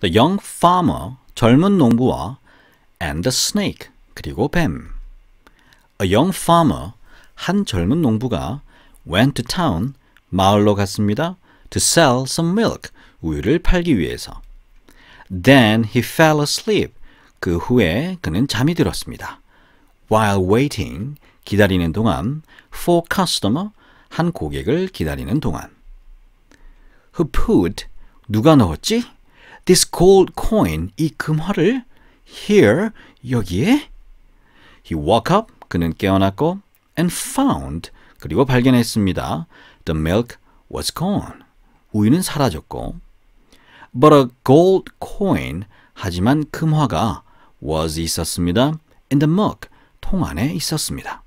The young farmer, 젊은 농부와 and the snake, 그리고 뱀. A young farmer, 한 젊은 농부가 went to town, 마을로 갔습니다. to sell some milk, 우유를 팔기 위해서. Then he fell asleep. 그 후에 그는 잠이 들었습니다. While waiting, 기다리는 동안 for customer, 한 고객을 기다리는 동안. Who put, 누가 넣었지? this gold coin 이 금화를 here 여기에 he woke up 그는 깨어났고 and found 그리고 발견했습니다. The milk was gone. 우유는 사라졌고 but a gold coin 하지만 금화가 was 있었습니다. in the mug 통 안에 있었습니다.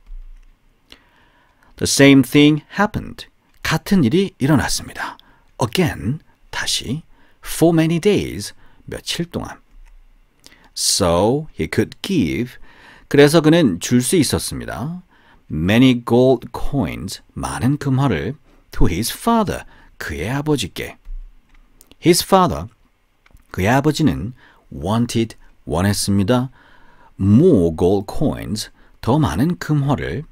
The same thing happened. 같은 일이 일어났습니다. again 다시 for many days, 며칠 동안. So he could give. 그래서 그는 줄 수 있었습니다. Many gold coins, 많은 금화를 to his father, 그의 아버지께. His father, 그의 아버지는 wanted, 원했습니다. More gold coins, 더 많은 금화를.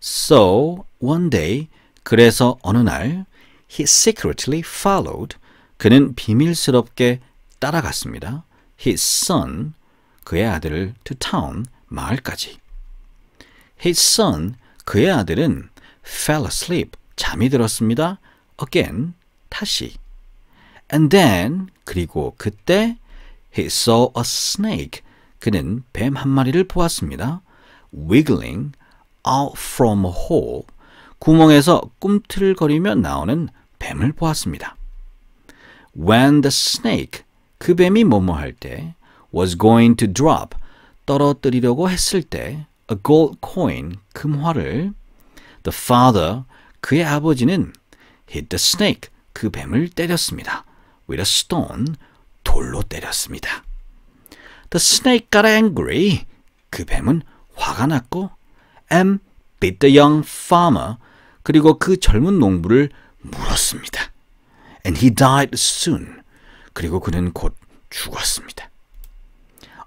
So one day, 그래서 어느 날, he secretly followed, 그는 비밀스럽게 따라갔습니다. His son, 그의 아들을 to town, 마을까지. His son, 그의 아들은 fell asleep, 잠이 들었습니다. again, 다시. And then, 그리고 그때 he saw a snake, 그는 뱀 한 마리를 보았습니다. wiggling out from a hole, 구멍에서 꿈틀거리며 나오는 뱀을 보았습니다. when the snake 그 뱀이 뭐뭐 할때 was going to drop 떨어뜨리려고 했을 때 a gold coin 금화를 the father 그의 아버지는 hit the snake 그 뱀을 때렸습니다. with a stone 돌로 때렸습니다. The snake got angry. 그 뱀은 화가 났고 and bit the young farmer 그리고 그 젊은 농부를 물었습니다. and he died soon. 그리고 그는 곧 죽었습니다.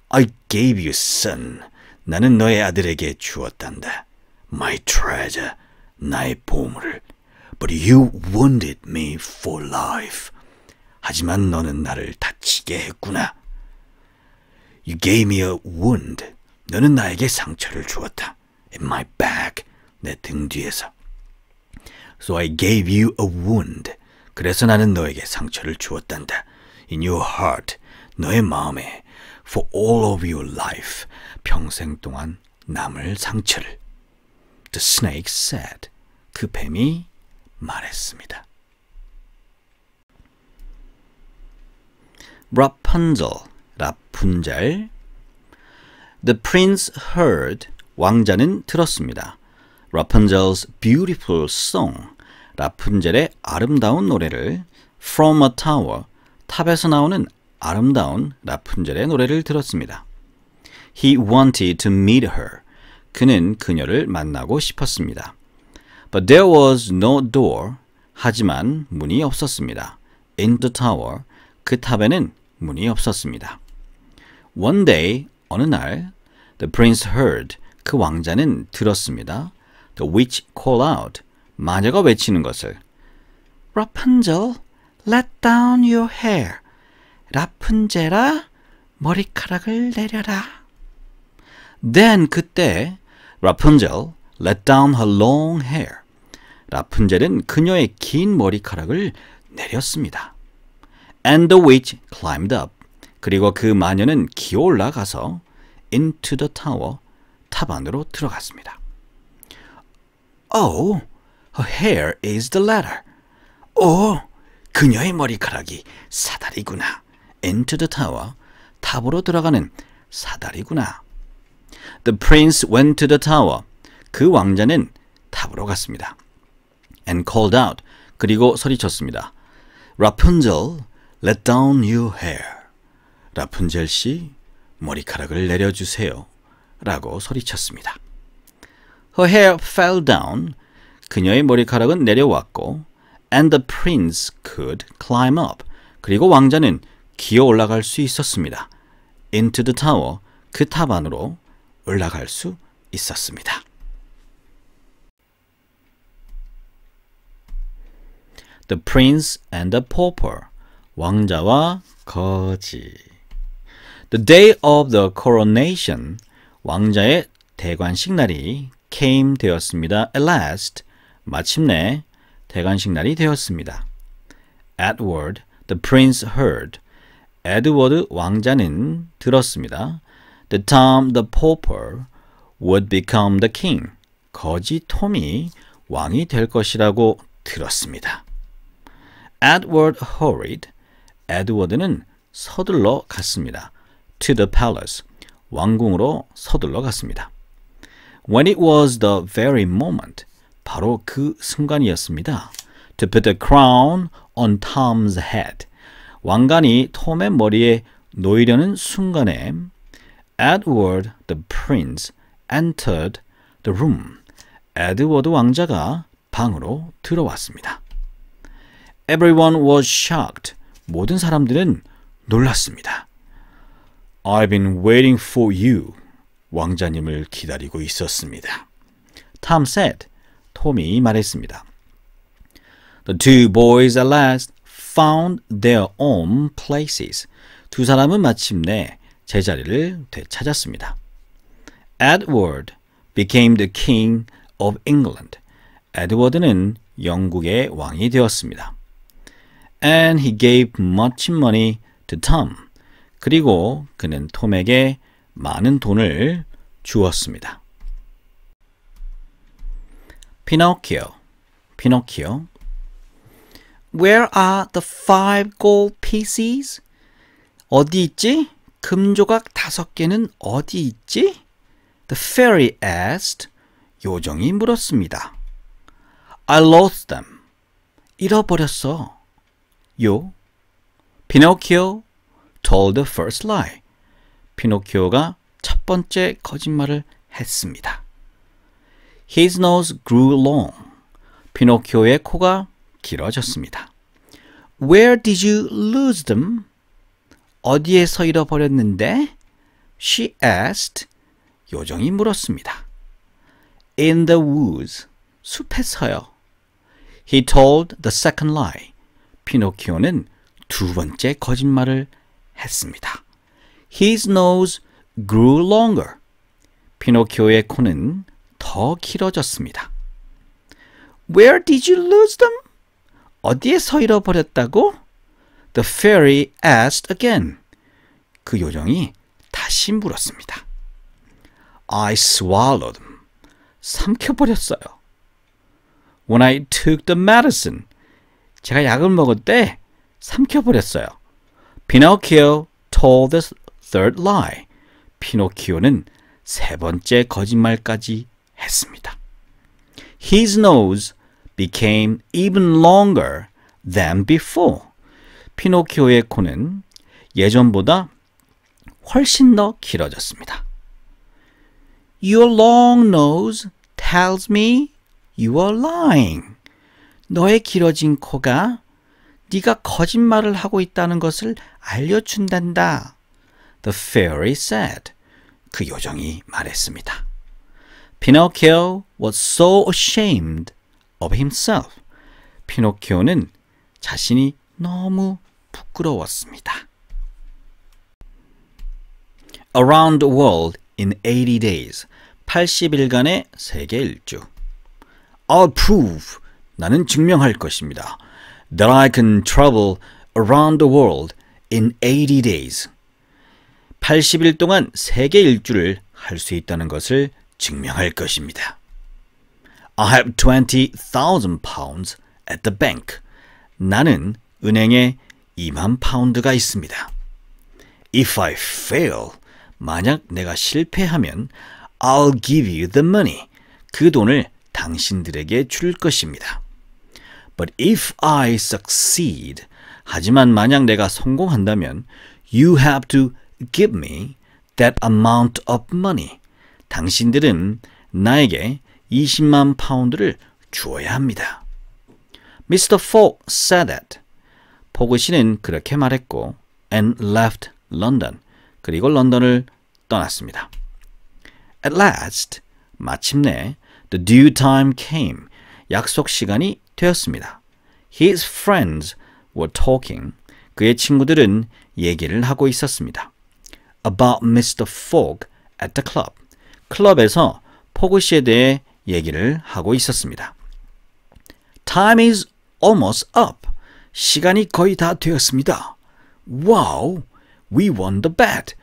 I gave you son. 나는 너의 아들에게 주었단다. My treasure. 나의 보물을. But you wounded me for life. 하지만 너는 나를 다치게 했구나. You gave me a wound. 너는 나에게 상처를 주었다. In my back. 내 등 뒤에서. So I gave you a wound. 그래서 나는 너에게 상처를 주었단다. In your heart, 너의 마음에 for all of your life, 평생 동안 남을 상처를. The snake said. 그 뱀이 말했습니다. 라푼젤, 라푼젤 The prince heard, 왕자는 들었습니다. Rapunzel's beautiful song, 라푼젤의 아름다운 노래를 From a Tower, 탑에서 나오는 아름다운 라푼젤의 노래를 들었습니다. He wanted to meet her. 그는 그녀를 만나고 싶었습니다. But there was no door. 하지만 문이 없었습니다. In the tower. 그 탑에는 문이 없었습니다. One day, 어느 날, the prince heard. 그 왕자는 들었습니다. The witch call out. 마녀가 외치는 것을 라푼젤, let down your hair. 라푼젤아, 머리카락을 내려라. Then 그때 라푼젤 let down her long hair. 라푼젤은 그녀의 긴 머리카락을 내렸습니다. And the witch climbed up. 그리고 그 마녀는 기어올라가서 into the tower, 탑 안으로 들어갔습니다. Oh, Her hair is the letter. 오, 그녀의 머리카락이 사다리구나. Into the tower. 탑으로 들어가는 사다리구나. The prince went to the tower. 그 왕자는 탑으로 갔습니다. And called out. 그리고 소리쳤습니다. 라푼젤, let down your hair. 라푼젤 씨, 머리카락을 내려주세요. 라고 소리쳤습니다. Her hair fell down. 그녀의 머리카락은 내려왔고 and the prince could climb up. 그리고 왕자는 기어 올라갈 수 있었습니다. into the tower. 그 탑 안으로 올라갈 수 있었습니다. The prince and the pauper. 왕자와 거지. The day of the coronation. 왕자의 대관식 날이 came 되었습니다. At last. 마침내 대관식 날이 되었습니다. Edward, the prince heard. 에드워드 왕자는 들었습니다. The Tom the Pauper would become the king. 거지 톰이 왕이 될 것이라고 들었습니다. Edward hurried. 에드워드는 서둘러 갔습니다. To the palace. 왕궁으로 서둘러 갔습니다. When it was the very moment. 바로 그 순간이었습니다. To put a crown on Tom's head. 왕관이 톰의 머리에 놓이려는 순간에 Edward the prince entered the room. 에드워드 왕자가 방으로 들어왔습니다. Everyone was shocked. 모든 사람들은 놀랐습니다. I've been waiting for you. 왕자님을 기다리고 있었습니다. Tom said, 톰이 말했습니다. The two boys at last found their own places. 두 사람은 마침내 제자리를 되찾았습니다. Edward became the king of England. 에드워드는 영국의 왕이 되었습니다. And he gave much money to Tom. 그리고 그는 톰에게 많은 돈을 주었습니다. Pinocchio, Pinocchio. Where are the five gold pieces? 어디 있지? 금조각 다섯 개는 어디 있지? The fairy asked. 요정이 물었습니다. I lost them. 잃어버렸어. 요. 피노키오 told the first lie. 피노키오가 첫 번째 거짓말을 했습니다. His nose grew long. 피노키오의 코가 길어졌습니다. Where did you lose them? 어디에서 잃어버렸는데? She asked. 요정이 물었습니다. In the woods. 숲에서요. He told the second lie. 피노키오는 두 번째 거짓말을 했습니다. His nose grew longer. 피노키오의 코는 더 길어졌습니다. Where did you lose them? 어디에서 잃어버렸다고? The fairy asked again. 그 요정이 다시 물었습니다. I swallowed them. 삼켜버렸어요. When I took the medicine. 제가 약을 먹을 때 삼켜버렸어요. Pinocchio told the third lie. 피노키오는 세 번째 거짓말까지 했습니다. His nose became even longer than before. 피노키오의 코는 예전보다 훨씬 더 길어졌습니다. Your long nose tells me you are lying. 너의 길어진 코가 네가 거짓말을 하고 있다는 것을 알려준단다. The fairy said. 그 요정이 말했습니다. Pinocchio was so ashamed of himself. 피노키오는 자신이 너무 부끄러웠습니다. Around the world in 80 days. 80일간의 세계 일주. I'll prove. 나는 증명할 것입니다. That I can travel around the world in 80 days. 80일 동안 세계 일주를 할 수 있다는 것을 증명할 것입니다. I have 20,000 pounds at the bank. 나는 은행에 2만 파운드가 있습니다. If I fail, 만약 내가 실패하면 I'll give you the money. 그 돈을 당신들에게 줄 것입니다. But if I succeed, 하지만 만약 내가 성공한다면 you have to give me that amount of money. 당신들은 나에게 20만 파운드를 주어야 합니다. Mr. Fogg said that. 포그 씨는 그렇게 말했고 and left London. 그리고 런던을 떠났습니다. At last, 마침내 the due time came. 약속 시간이 되었습니다. His friends were talking. 그의 친구들은 얘기를 하고 있었습니다. About Mr. Fogg at the club. 클럽에서 포그 씨에 대해 얘기를 하고 있었습니다. Time is almost up. 시간이 거의 다 되었습니다. Wow, we won the bet.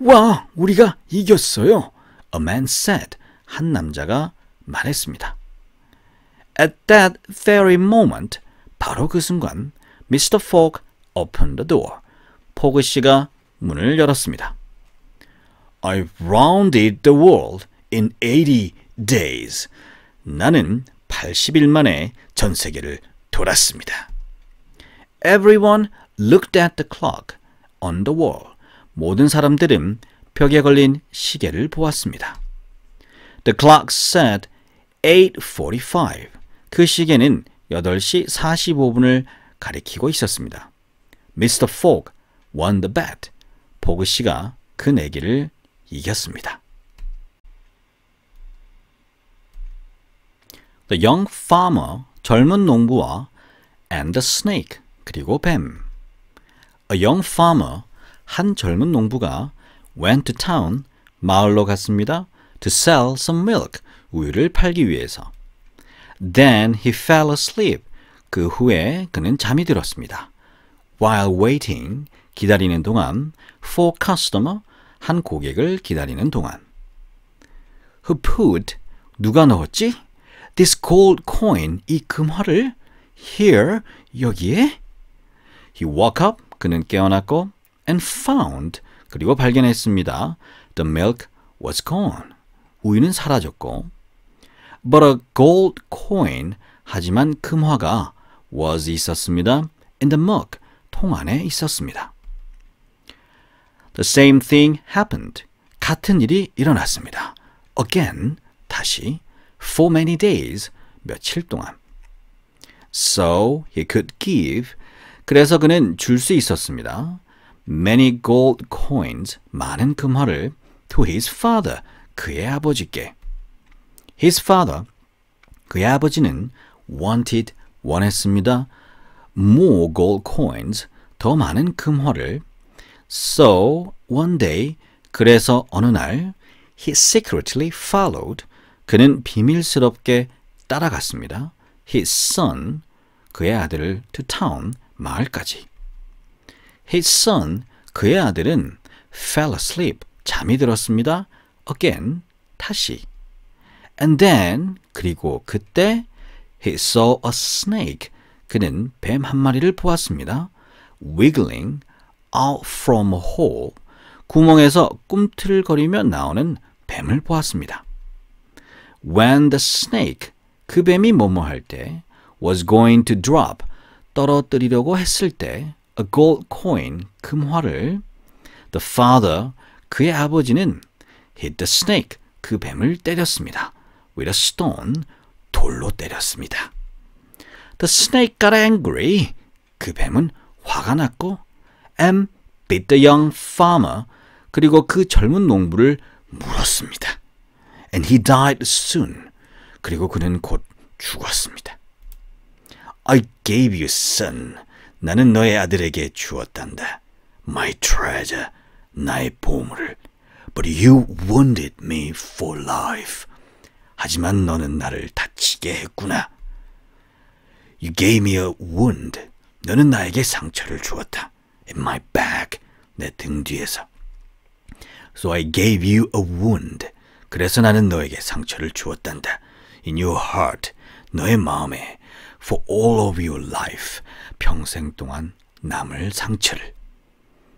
와, 우리가 이겼어요. A man said. 한 남자가 말했습니다. At that very moment, 바로 그 순간, Mr. Fogg opened the door. 포그 씨가 문을 열었습니다. I rounded the world in 80 days. 나는 80일 만에 전 세계를 돌았습니다. Everyone looked at the clock on the wall. 모든 사람들은 벽에 걸린 시계를 보았습니다. The clock said 8:45. 그 시계는 8시 45분을 가리키고 있었습니다. Mr. Fogg won the bet. 보그 씨가 그 내기를 이겼습니다. The young farmer, 젊은 농부와 and the snake, 그리고 뱀. A young farmer, 한 젊은 농부가 went to town, 마을로 갔습니다. to sell some milk, 우유를 팔기 위해서. Then he fell asleep. 그 후에 그는 잠이 들었습니다. While waiting, 기다리는 동안 for customer, 한 고객을 기다리는 동안. Who put 누가 넣었지? This gold coin 이 금화를 here 여기에. He woke up 그는 깨어났고 and found 그리고 발견했습니다. The milk was gone 우유는 사라졌고. But a gold coin 하지만 금화가 was 있었습니다. In the mug 통 안에 있었습니다. The same thing happened. 같은 일이 일어났습니다. Again, 다시. For many days, 며칠 동안. So he could give. 그래서 그는 줄 수 있었습니다. Many gold coins, 많은 금화를 to his father, 그의 아버지께. His father, 그의 아버지는 wanted, 원했습니다. More gold coins, 더 많은 금화를 So one day 그래서 어느 날 he secretly followed 그는 비밀스럽게 따라갔습니다. his son 그의 아들을 to town 마을까지. his son 그의 아들은 fell asleep 잠이 들었습니다. again 다시. and then 그리고 그때 he saw a snake 그는 뱀 한 마리를 보았습니다. wiggling out from a hole, 구멍에서 꿈틀거리며 나오는 뱀을 보았습니다. When the snake, 그 뱀이 뭐뭐 할 때, was going to drop, 떨어뜨리려고 했을 때, a gold coin, 금화를, the father, 그의 아버지는 hit the snake, 그 뱀을 때렸습니다. with a stone, 돌로 때렸습니다. The snake got angry. 그 뱀은 화가 났고 am, bid the young farmer, 그리고 그 젊은 농부를 물었습니다. And he died soon. 그리고 그는 곧 죽었습니다. I gave you son. 나는 너의 아들에게 주었단다. My treasure. 나의 보물을. But you wounded me for life. 하지만 너는 나를 다치게 했구나. You gave me a wound. 너는 나에게 상처를 주었다. in my back. 내 등 뒤에서. So I gave you a wound. 그래서 나는 너에게 상처를 주었단다. In your heart. 너의 마음에. For all of your life. 평생 동안 남을 상처를.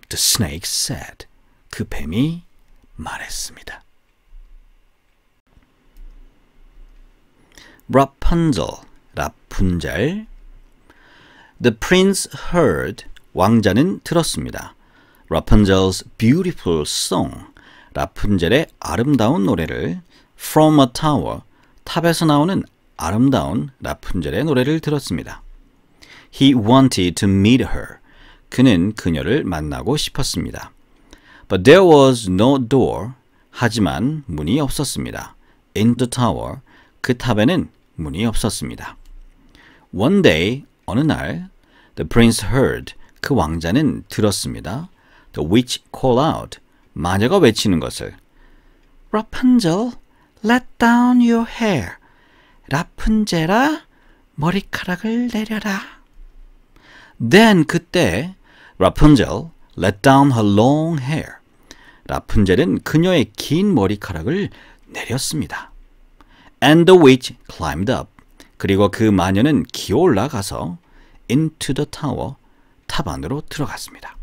The snake said. 그 뱀이 말했습니다. 라푼젤, 라푼젤 The prince heard 왕자는 들었습니다. 라푼젤's Beautiful Song, 라푼젤의 아름다운 노래를 From a Tower, 탑에서 나오는 아름다운 라푼젤의 노래를 들었습니다. He wanted to meet her. 그는 그녀를 만나고 싶었습니다. But there was no door. 하지만 문이 없었습니다. In the tower. 그 탑에는 문이 없었습니다. One day, 어느 날, the prince heard. 그 왕자는 들었습니다. The witch call out. 마녀가 외치는 것을. Rapunzel, let down your hair. 라푼젤아, 머리카락을 내려라. Then 그때 Rapunzel let down her long hair. 라푼젤은 그녀의 긴 머리카락을 내렸습니다. And the witch climbed up. 그리고 그 마녀는 기어 올라가서 into the tower 탑 안으로 들어갔습니다.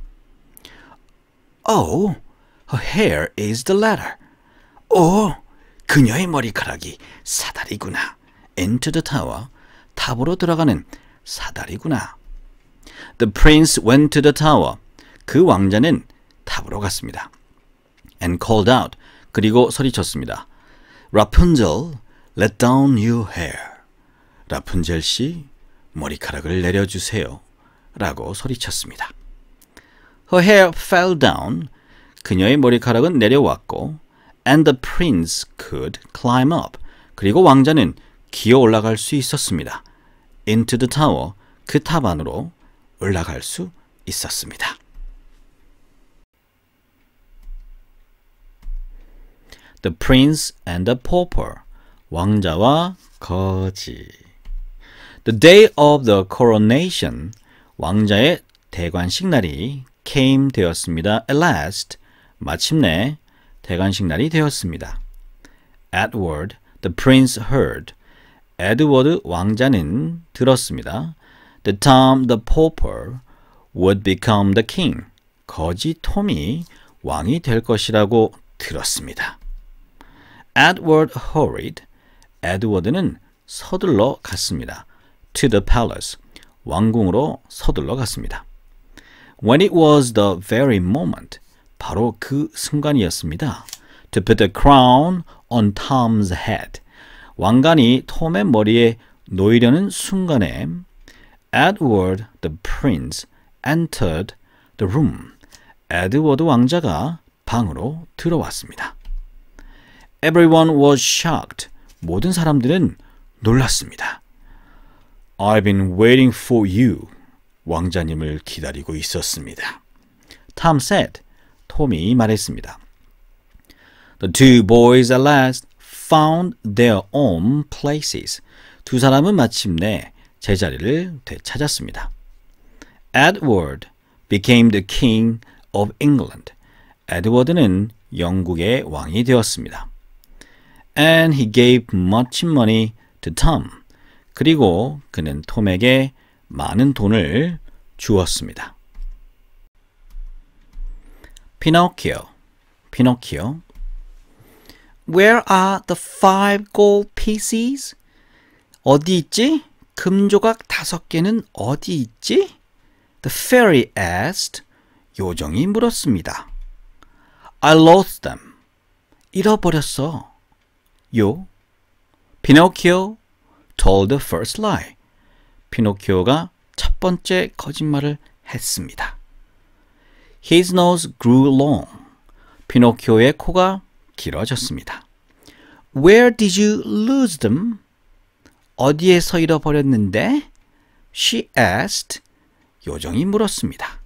Oh, her hair is the ladder. 오, 그녀의 머리카락이 사다리구나. Into the tower. 탑으로 들어가는 사다리구나. The prince went to the tower. 그 왕자는 탑으로 갔습니다. And called out. 그리고 소리쳤습니다. 라푼젤, let down your hair. 라푼젤 씨, 머리카락을 내려주세요. 라고 소리쳤습니다. Her hair fell down. 그녀의 머리카락은 내려왔고 and the prince could climb up. 그리고 왕자는 기어 올라갈 수 있었습니다. into the tower. 그 탑 안으로 올라갈 수 있었습니다. The Prince and the Pauper 왕자와 거지 The day of the coronation 왕자의 대관식 날이 came 되었습니다. At last, 마침내 대관식 날이 되었습니다. Edward, the prince heard. 에드워드 왕자는 들었습니다. The Tom the Pauper would become the king. 거지 톰이 왕이 될 것이라고 들었습니다. Edward hurried. 에드워드는 서둘러 갔습니다. To the palace. 왕궁으로 서둘러 갔습니다. When it was the very moment, 바로 그 순간이었습니다. To put the crown on Tom's head, 왕관이 톰의 머리에 놓이려는 순간에 Edward the prince entered the room. 에드워드 왕자가 방으로 들어왔습니다. Everyone was shocked. 모든 사람들은 놀랐습니다. I've been waiting for you. 왕자님을 기다리고 있었습니다. Tom said. 톰이 말했습니다. The two boys at last found their own places. 두 사람은 마침내 제자리를 되찾았습니다. Edward became the king of England. 에드워드는 영국의 왕이 되었습니다. And he gave much money to Tom. 그리고 그는 톰에게 많은 돈을 주었습니다. 피노키오, 피노키오. Where are the five gold pieces? 어디 있지? 금조각 다섯 개는 어디 있지? The fairy asked. 요정이 물었습니다. I lost them. 잃어버렸어. 요. 피노키오 told the first lie. 피노키오가 첫 번째 거짓말을 했습니다. His nose grew long. 피노키오의 코가 길어졌습니다. Where did you lose them? 어디에서 잃어버렸는데? She asked. 요정이 물었습니다.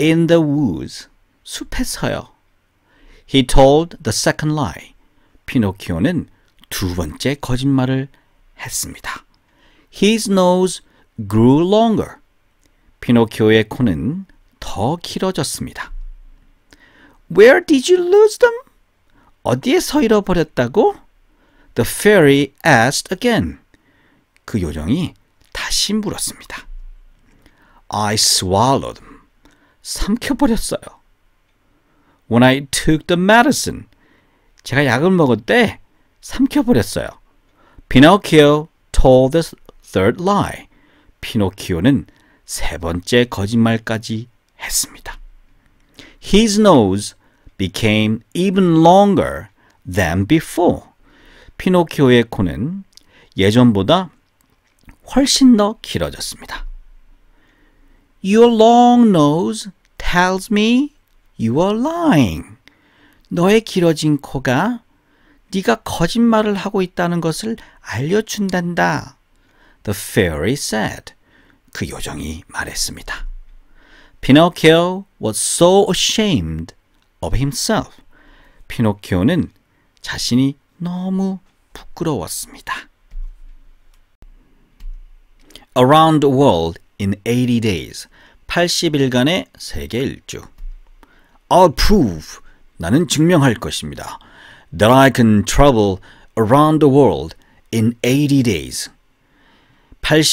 In the woods. 숲에서요. He told the second lie. 피노키오는 두 번째 거짓말을 했습니다. His nose grew longer. 피노키오의 코는 더 길어졌습니다. Where did you lose them? 어디에서 잃어버렸다고? The fairy asked again. 그 요정이 다시 물었습니다. I swallowed them. 삼켜버렸어요. When I took the medicine. 제가 약을 먹을 때 삼켜버렸어요. Pinocchio told the third lie. 피노키오는 세 번째 거짓말까지 했습니다. His nose became even longer than before. 피노키오의 코는 예전보다 훨씬 더 길어졌습니다. Your long nose tells me you are lying. 너의 길어진 코가 네가 거짓말을 하고 있다는 것을 알려준단다. The fairy said. 그 요정이 말했습니다. Pinocchio was so ashamed of himself. 피노키오는 자신이 너무 부끄러웠습니다. Around the world in 80 days. 80일간의 세계 일주. I'll prove. 나는 증명할 것입니다. that I can travel around the world in 80 days.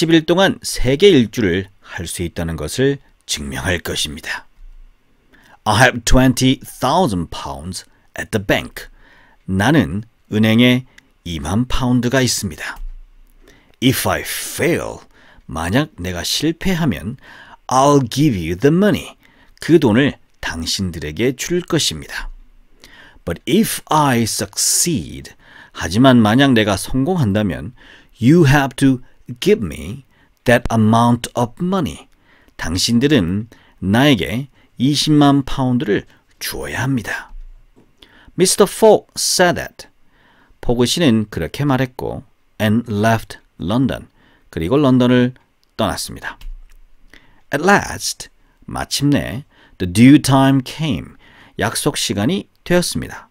80일 동안 세계 일주를 할 수 있다는 것을 증명할 것입니다. I have 20,000 pounds at the bank. 나는 은행에 2만 파운드가 있습니다. If I fail, 만약 내가 실패하면 I'll give you the money. 그 돈을 당신들에게 줄 것입니다. But if I succeed, 하지만 만약 내가 성공한다면 you have to give me that amount of money. 당신들은 나에게 20만 파운드를 주어야 합니다. Mr. Fogg said that. 포그 씨는 그렇게 말했고 and left London. 그리고 런던을 떠났습니다. At last, 마침내 the due time came. 약속 시간이 되었습니다.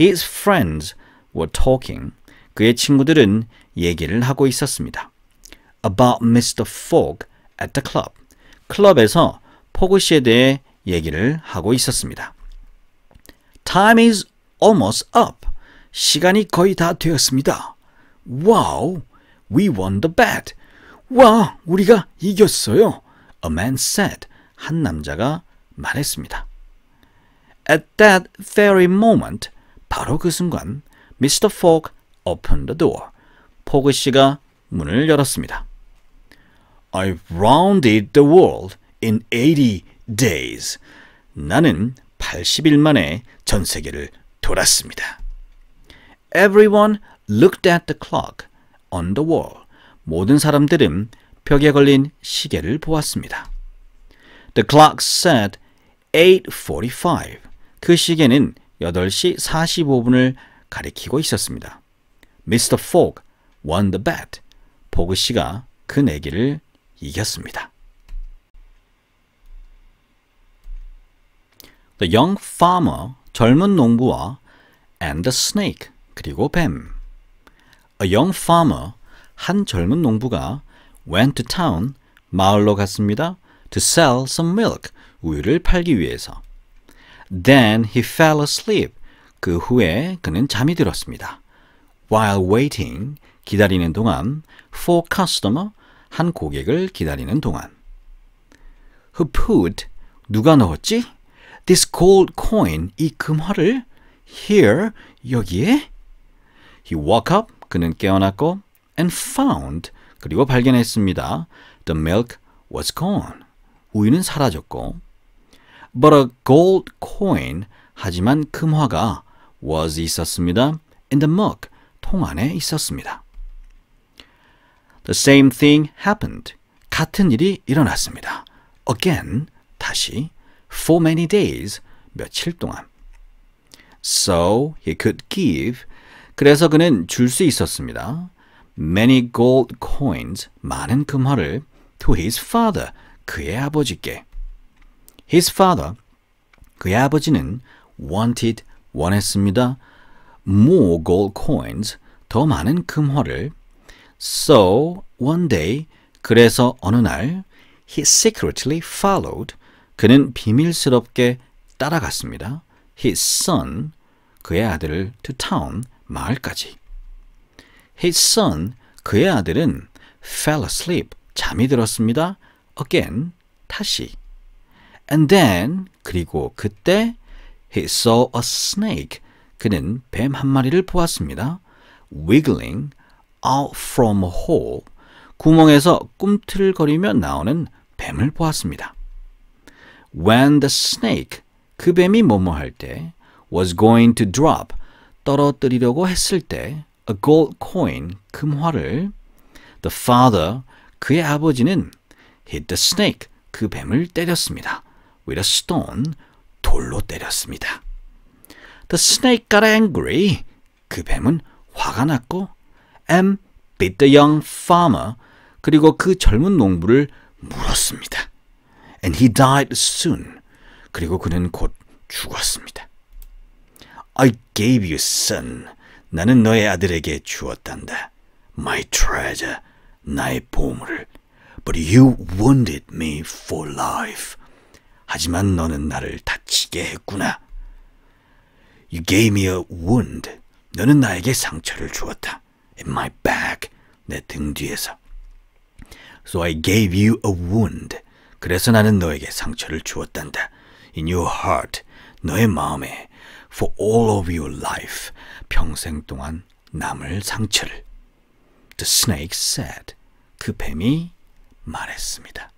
His friends were talking. 그의 친구들은 얘기를 하고 있었습니다. About Mr. Fogg at the club. 클럽에서 포그 씨에 대해 얘기를 하고 있었습니다. Time is almost up. 시간이 거의 다 되었습니다. Wow, we won the bet. 와, 우리가 이겼어요. A man said. 한 남자가 말했습니다. At that very moment, 바로 그 순간, Mr. Fogg opened the door. 포그 씨가 문을 열었습니다. I rounded the world in 80 days. 나는 80일 만에 전 세계를 돌았습니다. Everyone looked at the clock on the wall. 모든 사람들은 벽에 걸린 시계를 보았습니다. The clock said 8:45. 그 시계는 8시 45분을 가리키고 있었습니다. 미스터 포그 won the bet. 포그 씨가 그 내기를 이겼습니다. The young farmer, 젊은 농부와 and the snake, 그리고 뱀. A young farmer, 한 젊은 농부가 went to town, 마을로 갔습니다. to sell some milk, 우유를 팔기 위해서. Then he fell asleep. 그 후에 그는 잠이 들었습니다. While waiting, 기다리는 동안, for customer, 한 고객을 기다리는 동안. Who put, 누가 넣었지? This gold coin, 이 금화를 here, 여기에? He woke up, 그는 깨어났고, and found, 그리고 발견했습니다. The milk was gone. 우유는 사라졌고, but a gold coin 하지만 금화가 was 있었습니다. in the mug 통 안에 있었습니다. The same thing happened. 같은 일이 일어났습니다. Again 다시 for many days 며칠 동안. So he could give 그래서 그는 줄 수 있었습니다. many gold coins 많은 금화를 to his father 그의 아버지께 His father, 그의 아버지는 wanted, 원했습니다. more gold coins, 더 많은 금화를 So one day, 그래서 어느 날 he secretly followed, 그는 비밀스럽게 따라갔습니다. his son, 그의 아들을 to town, 마을까지. his son, 그의 아들은 fell asleep, 잠이 들었습니다. again, 다시. And then 그리고 그때 he saw a snake. 그는 뱀 한 마리를 보았습니다. wiggling out from a hole. 구멍에서 꿈틀거리며 나오는 뱀을 보았습니다. When the snake 그 뱀이 뭐뭐 할때 was going to drop 떨어뜨리려고 했을 때 a gold coin 금화를 the father 그의 아버지는 hit the snake 그 뱀을 때렸습니다. with a stone, 돌로 때렸습니다. The snake got angry. 그 뱀은 화가 났고 and bit the young farmer. 그리고 그 젊은 농부를 물었습니다. And he died soon. 그리고 그는 곧 죽었습니다. I gave you son. 나는 너의 아들에게 주었단다. My treasure. 나의 보물을. But you wounded me for life. 하지만 너는 나를 다치게 했구나. You gave me a wound. 너는 나에게 상처를 주었다. In my back. 내 등 뒤에서. So I gave you a wound. 그래서 나는 너에게 상처를 주었단다. In your heart. 너의 마음에. For all of your life. 평생 동안 남을 상처를. The snake said. 그 뱀이 말했습니다.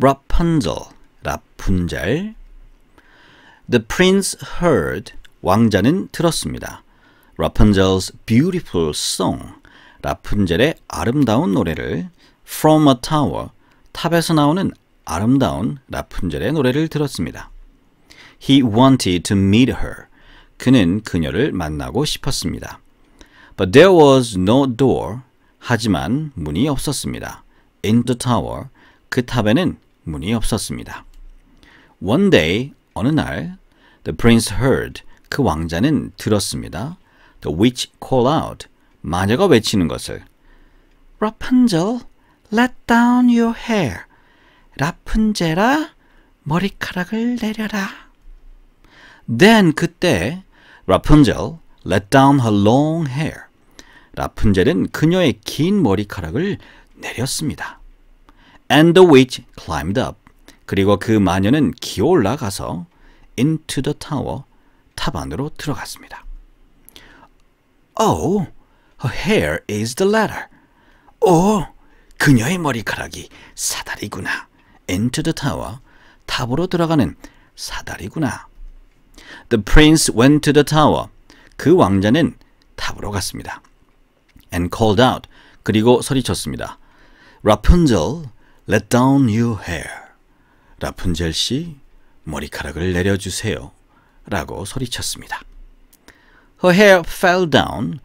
라푼젤, 라푼젤. The prince heard, 왕자는 들었습니다. 라푼젤's beautiful song, 라푼젤의 아름다운 노래를 From a tower, 탑에서 나오는 아름다운 라푼젤의 노래를 들었습니다. He wanted to meet her. 그는 그녀를 만나고 싶었습니다. But there was no door. 하지만 문이 없었습니다. In the tower. 그 탑에는 문이 없었습니다. One day, 어느 날, the prince heard, 그 왕자는 들었습니다. The witch call out, 마녀가 외치는 것을. Rapunzel, let down your hair. 라푼젤아, 머리카락을 내려라. Then 그때 라푼젤 let down her long hair. 라푼젤은 그녀의 긴 머리카락을 내렸습니다. And the witch climbed up. 그리고 그 마녀는 기어 올라가서 into the tower, 탑 안으로 들어갔습니다. Oh, her hair is the ladder. 오, 그녀의 머리카락이 사다리구나. into the tower, 탑으로 들어가는 사다리구나. The prince went to the tower. 그 왕자는 탑으로 갔습니다. And called out. 그리고 소리쳤습니다. Rapunzel, Let down your hair. 라푼젤 씨, 머리카락을 내려주세요. 라고 소리쳤습니다. Her hair fell down.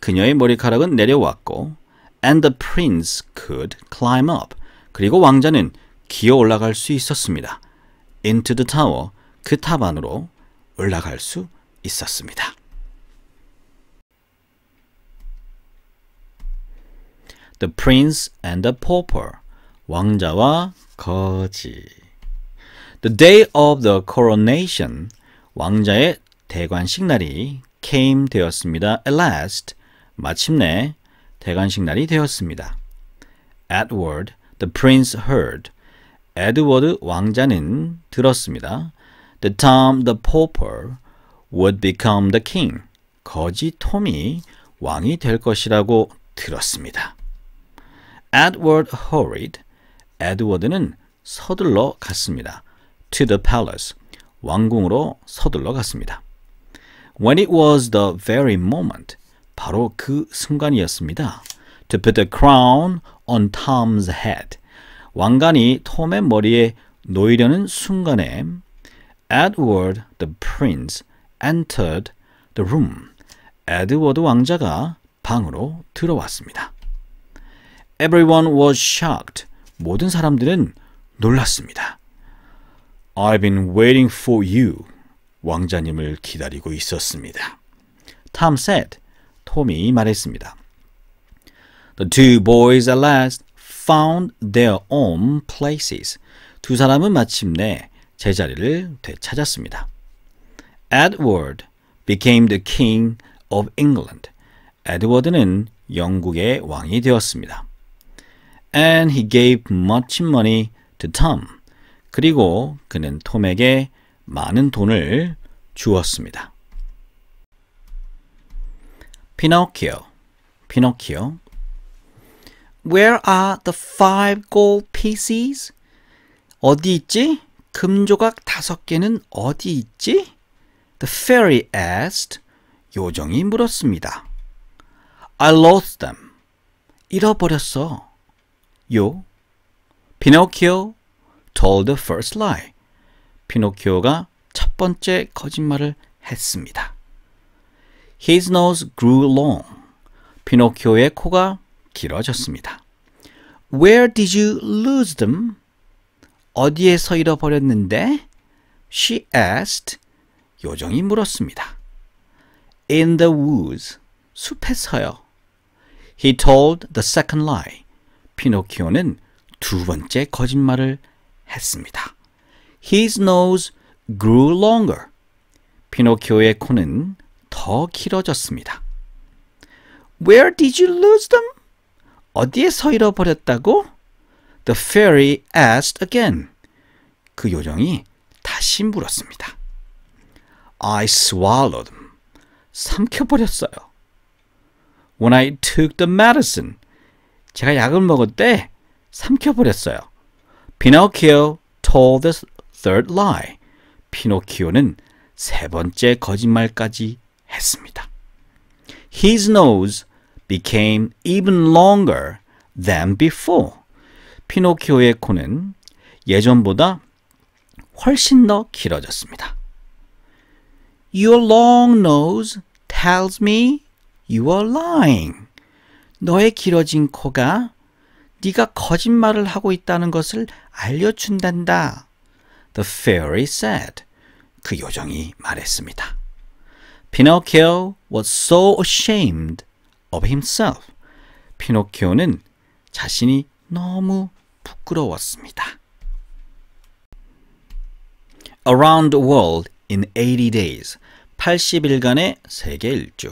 그녀의 머리카락은 내려왔고 and the prince could climb up. 그리고 왕자는 기어 올라갈 수 있었습니다. into the tower. 그 탑 안으로 올라갈 수 있었습니다. The prince and the pauper. 왕자와 거지. The day of the coronation, 왕자의 대관식 날이 came 되었습니다. At last, 마침내 대관식 날이 되었습니다. Edward, the prince heard. 에드워드 왕자는 들었습니다. The Tom the Pauper would become the king. 거지 톰이 왕이 될 것이라고 들었습니다. Edward hurried. 에드워드는 서둘러 갔습니다. To the palace. 왕궁으로 서둘러 갔습니다. When it was the very moment. 바로 그 순간이었습니다. To put a crown on Tom's head. 왕관이 톰의 머리에 놓이려는 순간에 Edward the prince entered the room. 에드워드 왕자가 방으로 들어왔습니다. Everyone was shocked. 모든 사람들은 놀랐습니다. I've been waiting for you. 왕자님을 기다리고 있었습니다. Tom said. 톰이 말했습니다. The two boys at last found their own places. 두 사람은 마침내 제자리를 되찾았습니다. Edward became the king of England. 에드워드는 영국의 왕이 되었습니다. And he gave much money to Tom. 그리고 그는 톰에게 많은 돈을 주었습니다. 피노키오, 피노키오. Where are the five gold pieces? 어디 있지? 금조각 다섯 개는 어디 있지? The fairy asked. 요정이 물었습니다. I lost them. 잃어버렸어. 요 피노키오 told the first lie. 피노키오가 첫 번째 거짓말을 했습니다. His nose grew long. 피노키오의 코가 길어졌습니다. Where did you lose them? 어디에서 잃어버렸는데? She asked. 요정이 물었습니다. In the woods. 숲에서요. He told the second lie. 피노키오는 두 번째 거짓말을 했습니다. His nose grew longer. 피노키오의 코는 더 길어졌습니다. Where did you lose them? 어디에서 잃어버렸다고? The fairy asked again. 그 요정이 다시 물었습니다. I swallowed them. 삼켜버렸어요. When I took the medicine. 제가 약을 먹었대. 삼켜버렸어요. Pinocchio told this third lie. 피노키오는 세 번째 거짓말까지 했습니다. His nose became even longer than before. 피노키오의 코는 예전보다 훨씬 더 길어졌습니다. Your long nose tells me you are lying. 너의 길어진 코가 네가 거짓말을 하고 있다는 것을 알려준단다. The fairy said. 그 요정이 말했습니다. Pinocchio was so ashamed of himself. 피노키오는 자신이 너무 부끄러웠습니다. Around the world in 80 days. 80일간의 세계 일주.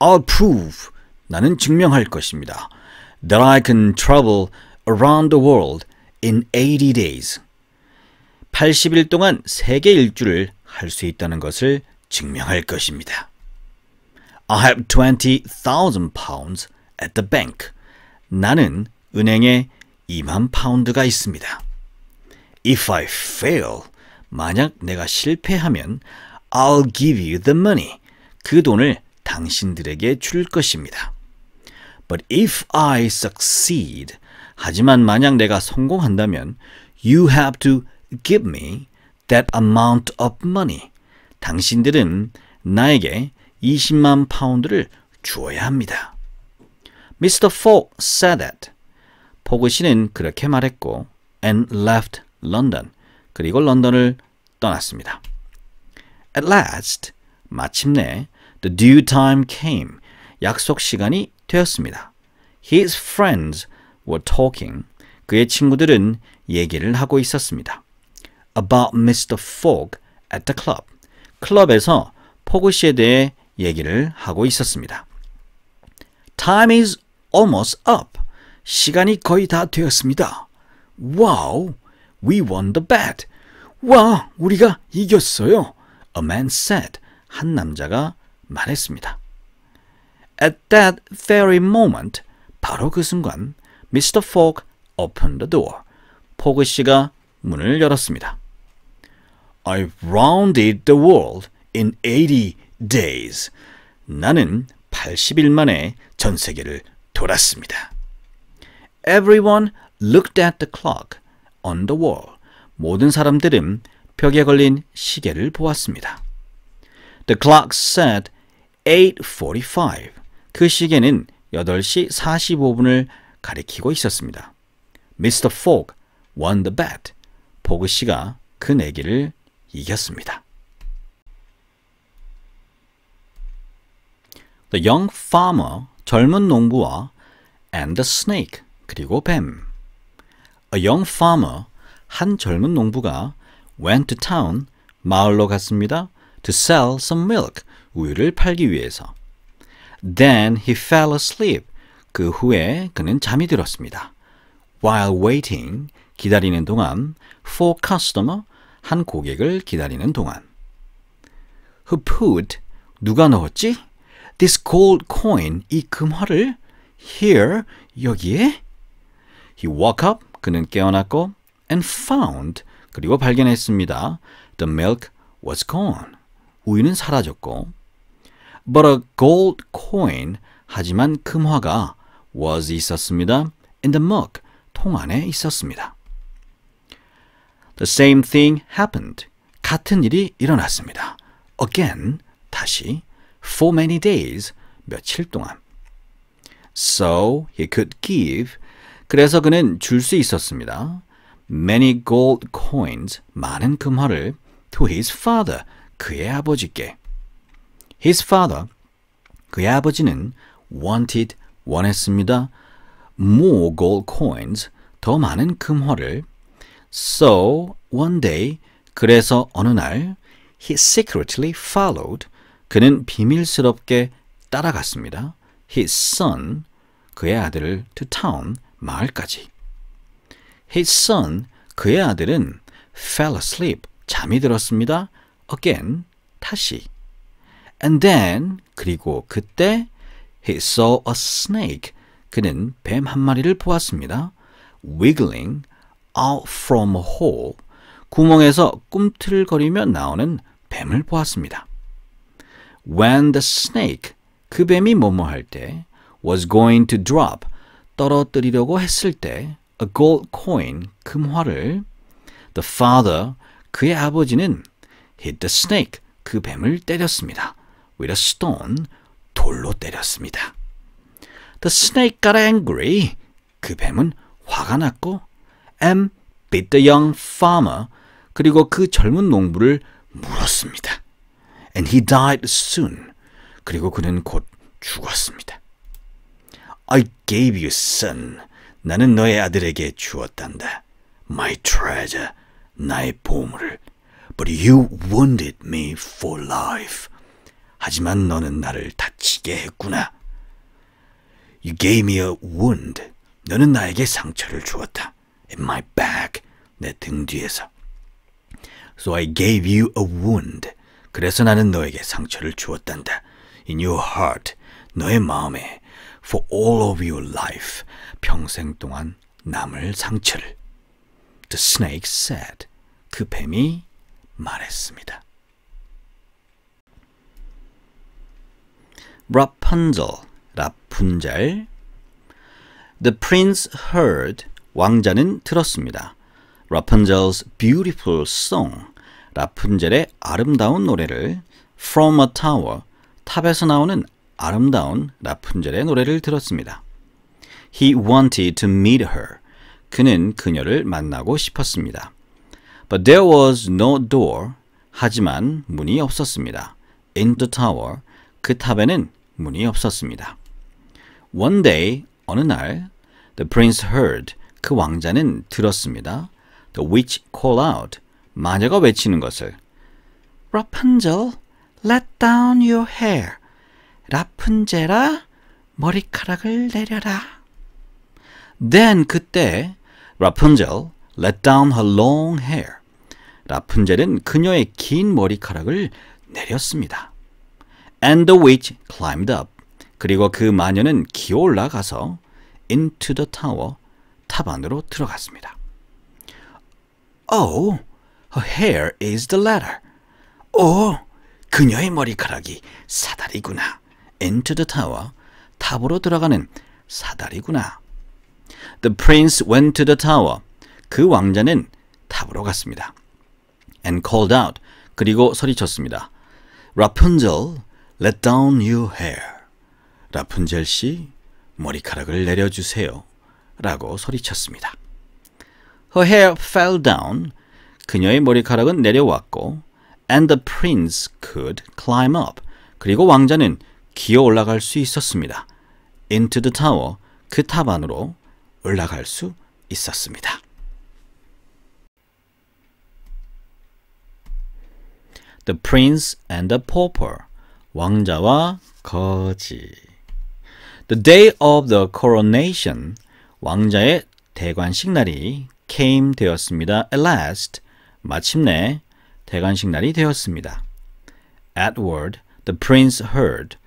I'll prove 나는 증명할 것입니다. That I can travel around the world in 80 days. 80일 동안 세계 일주를 할 수 있다는 것을 증명할 것입니다. I have 20,000 pounds at the bank. 나는 은행에 2만 파운드가 있습니다. If I fail, 만약 내가 실패하면 I'll give you the money. 그 돈을 당신들에게 줄 것입니다. But if I succeed, 하지만 만약 내가 성공한다면 you have to give me that amount of money. 당신들은 나에게 20만 파운드를 주어야 합니다. Mr. Fogg said that. 포그 씨는 그렇게 말했고 and left London. 그리고 런던을 떠났습니다. At last, 마침내 The due time came. 약속 시간이 되었습니다. His friends were talking. 그의 친구들은 얘기를 하고 있었습니다. About Mr. Fogg at the club. 클럽에서 포그 씨에 대해 얘기를 하고 있었습니다. Time is almost up. 시간이 거의 다 되었습니다. Wow, we won the bet. 와, 우리가 이겼어요. A man said. 한 남자가 말했습니다. At that very moment, 바로 그 순간, Mr. Fogg opened the door. 포그 씨가 문을 열었습니다. I've rounded the world in 80 days. 나는 80일 만에 전 세계를 돌았습니다. Everyone looked at the clock on the wall. 모든 사람들은 벽에 걸린 시계를 보았습니다. The clock said 8:45. 그 시계는 8시 45분을 가리키고 있었습니다. Mr. Fogg won the bet. 포그 씨가 그 내기를 이겼습니다. The young farmer, 젊은 농부와 and the snake, 그리고 뱀. A young farmer, 한 젊은 농부가 went to town, 마을로 갔습니다. to sell some milk. 우유를 팔기 위해서. Then he fell asleep. 그 후에 그는 잠이 들었습니다. While waiting, 기다리는 동안, for customer, 한 고객을 기다리는 동안. Who put, 누가 넣었지? This gold coin, 이 금화를, here, 여기에? He woke up, 그는 깨어났고, and found, 그리고 발견했습니다. The milk was gone. 우유는 사라졌고 but a gold coin 하지만 금화가 was 있었습니다. in the mug 통 안에 있었습니다. The same thing happened. 같은 일이 일어났습니다. Again, 다시, for many days, 며칠 동안. So he could give. 그래서 그는 줄 수 있었습니다. Many gold coins, 많은 금화를 to his father, 그의 아버지께. His father, 그의 아버지는 wanted, 원했습니다. more gold coins, 더 많은 금화를. So, one day, 그래서 어느 날, he secretly followed, 그는 비밀스럽게 따라갔습니다. his son, 그의 아들을 to town, 마을까지. His son, 그의 아들은 fell asleep, 잠이 들었습니다. again 다시 and then 그리고 그때 he saw a snake 그는 뱀 한 마리를 보았습니다. wiggling out from a hole 구멍에서 꿈틀거리며 나오는 뱀을 보았습니다. When the snake 그 뱀이 뭐뭐 할 때 was going to drop 떨어뜨리려고 했을 때 a gold coin 금화를 the father 그의 아버지는 hit the snake. 그 뱀을 때렸습니다. with a stone. 돌로 때렸습니다. The snake got angry. 그 뱀은 화가 났고 and bit the young farmer. 그리고 그 젊은 농부를 물었습니다. And he died soon. 그리고 그는 곧 죽었습니다. I gave you son. 나는 너의 아들에게 주었단다. My treasure. 나의 보물을. But you wounded me for life. 하지만 너는 나를 다치게 했구나. You gave me a wound. 너는 나에게 상처를 주었다. In my back. 내 등 뒤에서. So I gave you a wound. 그래서 나는 너에게 상처를 주었단다. In your heart. 너의 마음에. For all of your life. 평생 동안 남을 상처를. The snake said. 그 뱀이 말했습니다. 라푼젤, 라푼젤 The prince heard, 왕자는 들었습니다. 라푼젤's beautiful song, 라푼젤의 아름다운 노래를 From a tower, 탑에서 나오는 아름다운 라푼젤의 노래를 들었습니다. He wanted to meet her. 그는 그녀를 만나고 싶었습니다. But there was no door. 하지만 문이 없었습니다. In the tower. 그 탑에는 문이 없었습니다. One day. 어느 날. The prince heard. 그 왕자는 들었습니다. The witch call out. 마녀가 외치는 것을. Rapunzel, let down your hair. 라푼젤아, 머리카락을 내려라. Then 그때 라푼젤 let down her long hair. 라푼젤은 그녀의 긴 머리카락을 내렸습니다. And the witch climbed up. 그리고 그 마녀는 기어 올라가서 into the tower, 탑 안으로 들어갔습니다. Oh, her hair is the ladder. Oh, 그녀의 머리카락이 사다리구나. into the tower, 탑으로 들어가는 사다리구나. The prince went to the tower. 그 왕자는 탑으로 갔습니다. And called out. 그리고 소리쳤습니다. 라푼젤, let down your hair. 라푼젤 씨, 머리카락을 내려주세요. 라고 소리쳤습니다. Her hair fell down. 그녀의 머리카락은 내려왔고, and the prince could climb up. 그리고 왕자는 기어 올라갈 수 있었습니다. into the tower. 그 탑 안으로 올라갈 수 있었습니다. The Prince and the Pauper 왕자와 거지 The day of the coronation 왕자의 대관식 날이 came 되었습니다. At last 마침내 대관식 날이 되었습니다. Edward the prince heard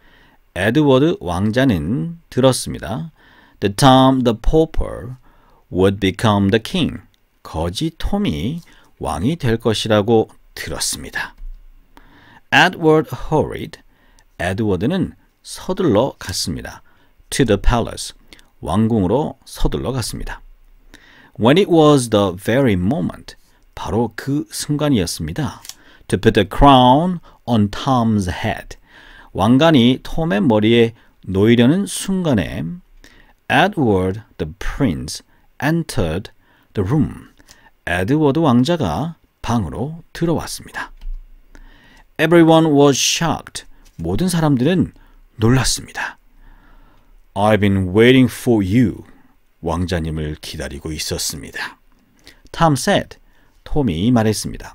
에드워드 왕자는 들었습니다. The Tom the pauper would become the king. 거지 톰이 왕이 될 것이라고 들었습니다. Edward hurried. 에드워드는 서둘러 갔습니다. To the palace. 왕궁으로 서둘러 갔습니다. When it was the very moment. 바로 그 순간이었습니다. To put a crown on Tom's head. 왕관이 톰의 머리에 놓이려는 순간에 Edward the prince entered the room. 에드워드 왕자가 방으로 들어왔습니다. Everyone was shocked. 모든 사람들은 놀랐습니다. I've been waiting for you. 왕자님을 기다리고 있었습니다. Tom said. 톰이 말했습니다.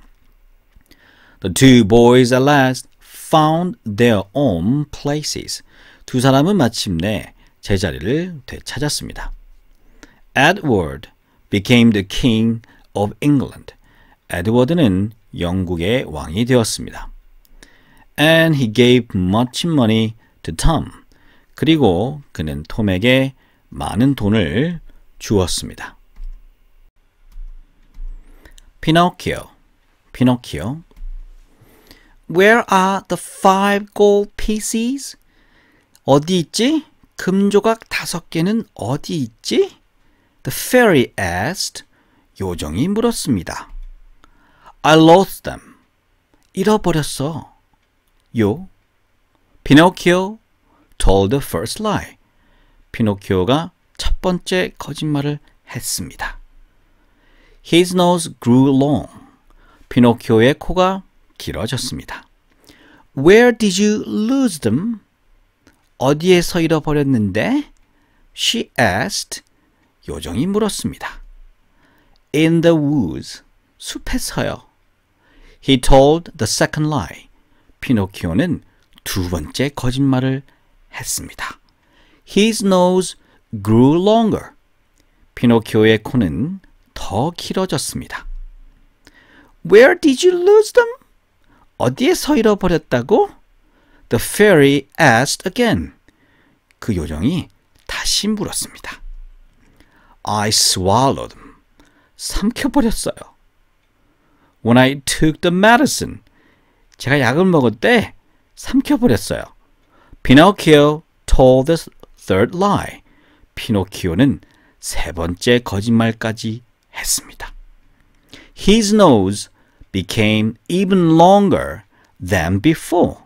The two boys at last found their own places. 두 사람은 마침내 제자리를 되찾았습니다. Edward became the king of England. 에드워드는 영국의 왕이 되었습니다. And he gave much money to Tom. 그리고 그는 톰에게 많은 돈을 주었습니다. 피노키오, 피노키오. Where are the five gold pieces? 어디 있지? 금조각 다섯 개는 어디 있지? The fairy asked. 요정이 물었습니다. I lost them. 잃어버렸어. 요 피노키오 told the first lie. 피노키오가 첫 번째 거짓말을 했습니다. His nose grew long. 피노키오의 코가 길어졌습니다. Where did you lose them? 어디에서 잃어버렸는데? She asked. 요정이 물었습니다. In the woods. 숲에서요. He told the second lie. 피노키오는 두 번째 거짓말을 했습니다. His nose grew longer. 피노키오의 코는 더 길어졌습니다. Where did you lose them? 어디에서 잃어버렸다고? The fairy asked again. 그 요정이 다시 물었습니다. I swallowed them. 삼켜버렸어요. When I took the medicine, 제가 약을 먹을 때 삼켜버렸어요. Pinocchio told the third lie. 피노키오는 세 번째 거짓말까지 했습니다. His nose became even longer than before.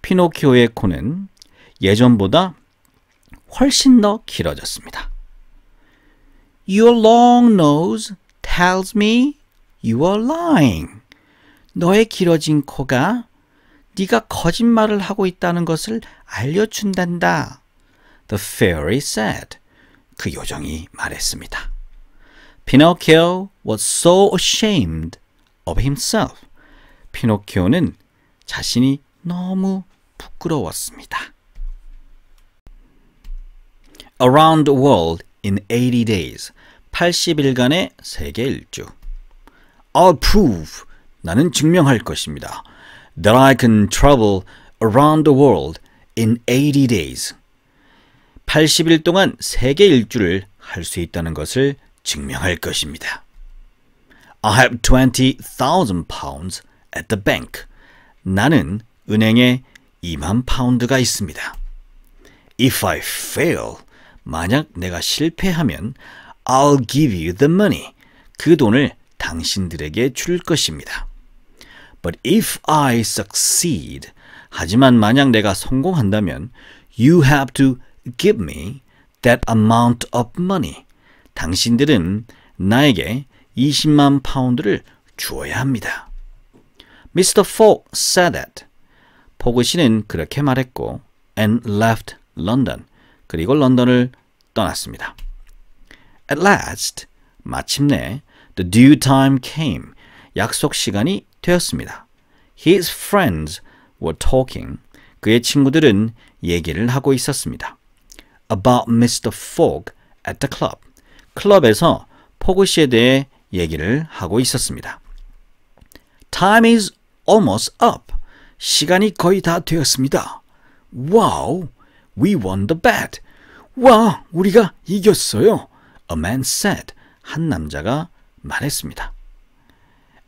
피노키오의 코는 예전보다 훨씬 더 길어졌습니다. Your long nose tells me you are lying. 너의 길어진 코가 네가 거짓말을 하고 있다는 것을 알려준단다. The fairy said. 그 요정이 말했습니다. Pinocchio was so ashamed of himself. 피노키오는 자신이 너무 부끄러웠습니다. Around the world in 80 days. 80일간의 세계 일주. I'll prove 나는 증명할 것입니다. That I can travel around the world in 80 days. 80일 동안 세계 일주를 할 수 있다는 것을 증명할 것입니다. I have 20,000 pounds at the bank. 나는 은행에 2만 파운드가 있습니다. If I fail, 만약 내가 실패하면 I'll give you the money. 그 돈을 당신들에게 줄 것입니다. But if I succeed, 하지만 만약 내가 성공한다면 you have to give me that amount of money. 당신들은 나에게 20만 파운드를 주어야 합니다. Mr. Fogg said that. 포그 씨는 그렇게 말했고 and left London. 그리고 런던을 떠났습니다. At last, 마침내 the due time came. 약속 시간이 되었습니다. His friends were talking. 그의 친구들은 얘기를 하고 있었습니다. About Mr. Fogg at the club. 클럽에서 포그 씨에 대해 얘기를 하고 있었습니다. Time is almost up. 시간이 거의 다 되었습니다. Wow, we won the bet. 와, 우리가 이겼어요. A man said. 한 남자가 말했습니다.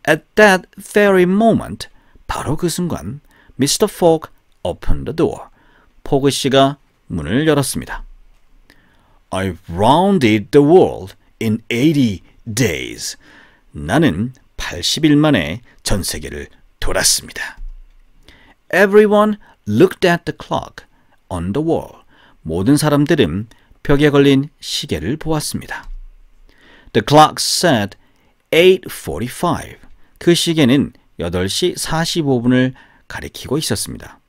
At that very moment, 바로 그 순간, Mr. Fogg opened the door. 포그 씨가 문을 열었습니다. I've rounded the world in 80 days. 나는 80일 만에 전 세계를 돌았습니다. Everyone looked at the clock on the wall. 모든 사람들은 벽에 걸린 시계를 보았습니다. The clock said 8:45. 그 시계는 8시 45분을 가리키고 있었습니다.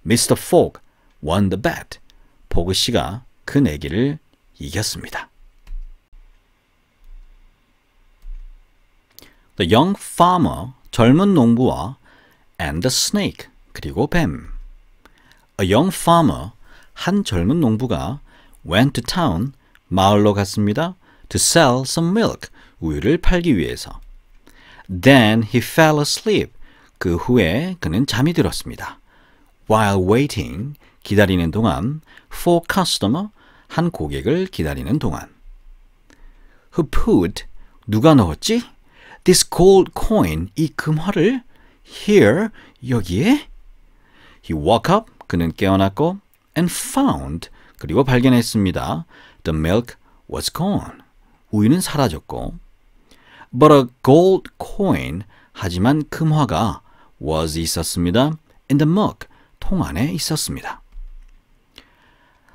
미스터 포그 won the bet. 포그 씨가 그 내기를 이겼습니다. The young farmer, 젊은 농부와 and the snake, 그리고 뱀. A young farmer, 한 젊은 농부가 went to town, 마을로 갔습니다. to sell some milk, 우유를 팔기 위해서. Then he fell asleep. 그 후에 그는 잠이 들었습니다. While waiting, 기다리는 동안, for customer, 한 고객을 기다리는 동안. Who put, 누가 넣었지? This gold coin, 이 금화를? Here, 여기에? He woke up, 그는 깨어났고, and found, 그리고 발견했습니다. The milk was gone. 우유는 사라졌고, but a gold coin 하지만 금화가 was 있었습니다. in the mug 통 안에 있었습니다.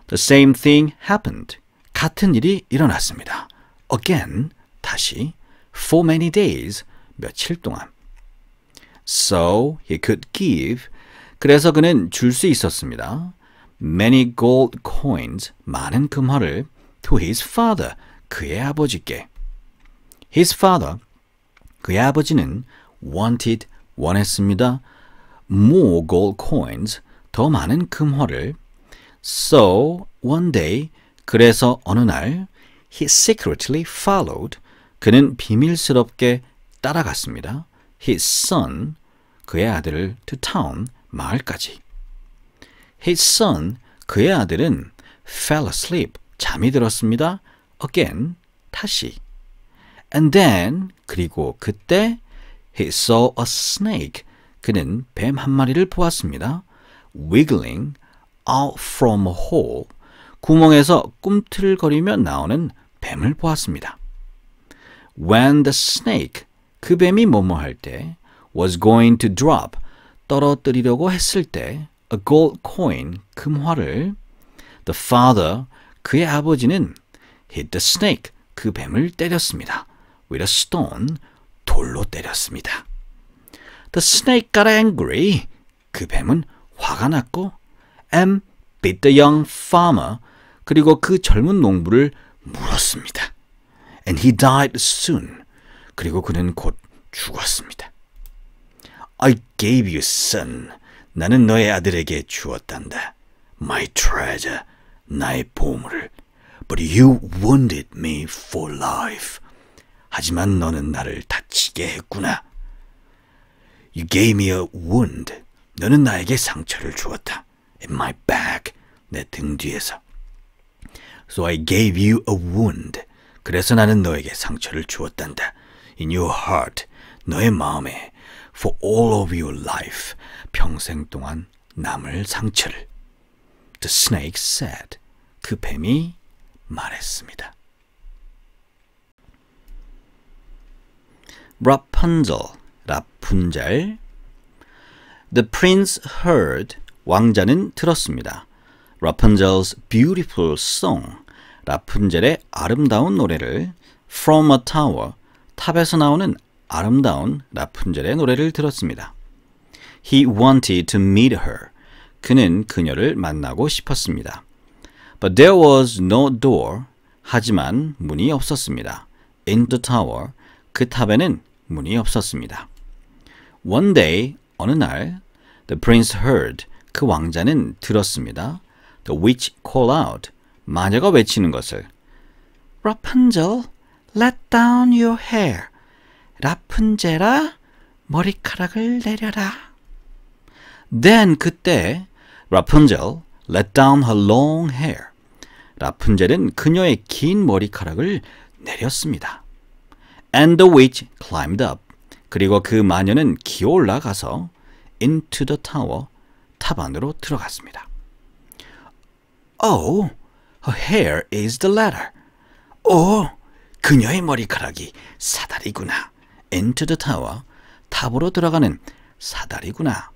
The same thing happened. 같은 일이 일어났습니다. again 다시 for many days 며칠 동안 so he could give 그래서 그는 줄 수 있었습니다. many gold coins 많은 금화를 to his father 그의 아버지께 His father, 그의 아버지는 wanted, 원했습니다. more gold coins, 더 많은 금화를 So one day, 그래서 어느 날 he secretly followed, 그는 비밀스럽게 따라갔습니다. his son, 그의 아들을 to town, 마을까지. his son, 그의 아들은 fell asleep, 잠이 들었습니다. again, 다시. And then 그리고 그때 he saw a snake. 그는 뱀 한 마리를 보았습니다. wiggling out from a hole. 구멍에서 꿈틀거리며 나오는 뱀을 보았습니다. When the snake 그 뱀이 뭐뭐 할때 was going to drop 떨어뜨리려고 했을 때 a gold coin 금화를 the father 그의 아버지는 hit the snake 그 뱀을 때렸습니다. with a stone, 돌로 때렸습니다. The snake got angry. 그 뱀은 화가 났고 and bit the young farmer. 그리고 그 젊은 농부를 물었습니다. And he died soon. 그리고 그는 곧 죽었습니다. I gave you son. 나는 너의 아들에게 주었단다. My treasure. 나의 보물을. But you wounded me for life. 하지만 너는 나를 다치게 했구나. You gave me a wound. 너는 나에게 상처를 주었다. In my back. 내 등 뒤에서. So I gave you a wound. 그래서 나는 너에게 상처를 주었단다. In your heart. 너의 마음에. For all of your life. 평생 동안 남을 상처를. The snake said. 그 뱀이 말했습니다. 라푼젤, 라푼젤. The prince heard, 왕자는 들었습니다. 라푼젤's beautiful song, 라푼젤의 아름다운 노래를 From a tower, 탑에서 나오는 아름다운 라푼젤의 노래를 들었습니다. He wanted to meet her. 그는 그녀를 만나고 싶었습니다. But there was no door. 하지만 문이 없었습니다. In the tower. 그 탑에는 문이 없었습니다. One day, 어느 날, the prince heard, 그 왕자는 들었습니다. The witch call out, 마녀가 외치는 것을. Rapunzel, let down your hair. 라푼젤아, 머리카락을 내려라. Then 그때 라푼젤 let down her long hair. 라푼젤은 그녀의 긴 머리카락을 내렸습니다. And the witch climbed up. 그리고 그 마녀는 기어 올라가서 into the tower, 탑 안으로 들어갔습니다. Oh, her hair is the ladder. 오, 그녀의 머리카락이 사다리구나. into the tower, 탑으로 들어가는 사다리구나.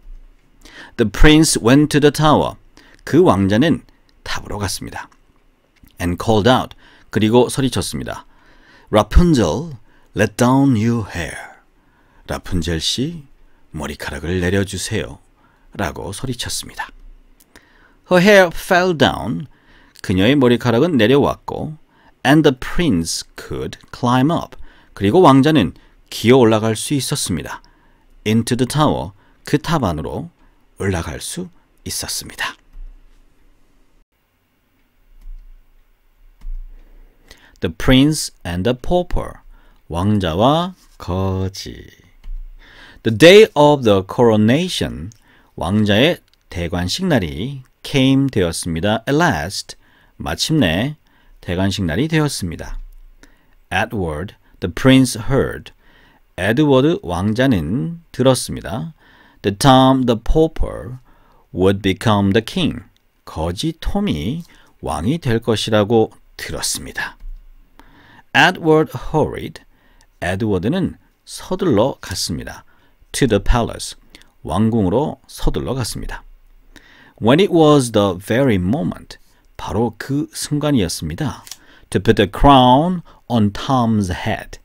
The prince went to the tower. 그 왕자는 탑으로 갔습니다. And called out. 그리고 소리쳤습니다. Rapunzel, Let down your hair. 라푼젤 씨, 머리카락을 내려주세요. 라고 소리쳤습니다. Her hair fell down. 그녀의 머리카락은 내려왔고, and the prince could climb up. 그리고 왕자는 기어 올라갈 수 있었습니다. into the tower. 그 탑 안으로 올라갈 수 있었습니다. The prince and the pauper. 왕자와 거지. The day of the coronation, 왕자의 대관식 날이 came 되었습니다. At last, 마침내 대관식 날이 되었습니다. Edward, the prince heard. 에드워드 왕자는 들었습니다. The Tom the Pauper would become the king. 거지 톰이 왕이 될 것이라고 들었습니다. Edward hurried. 에드워드는 서둘러 갔습니다. To the palace. 왕궁으로 서둘러 갔습니다. When it was the very moment. 바로 그 순간이었습니다. To put the crown on Tom's head.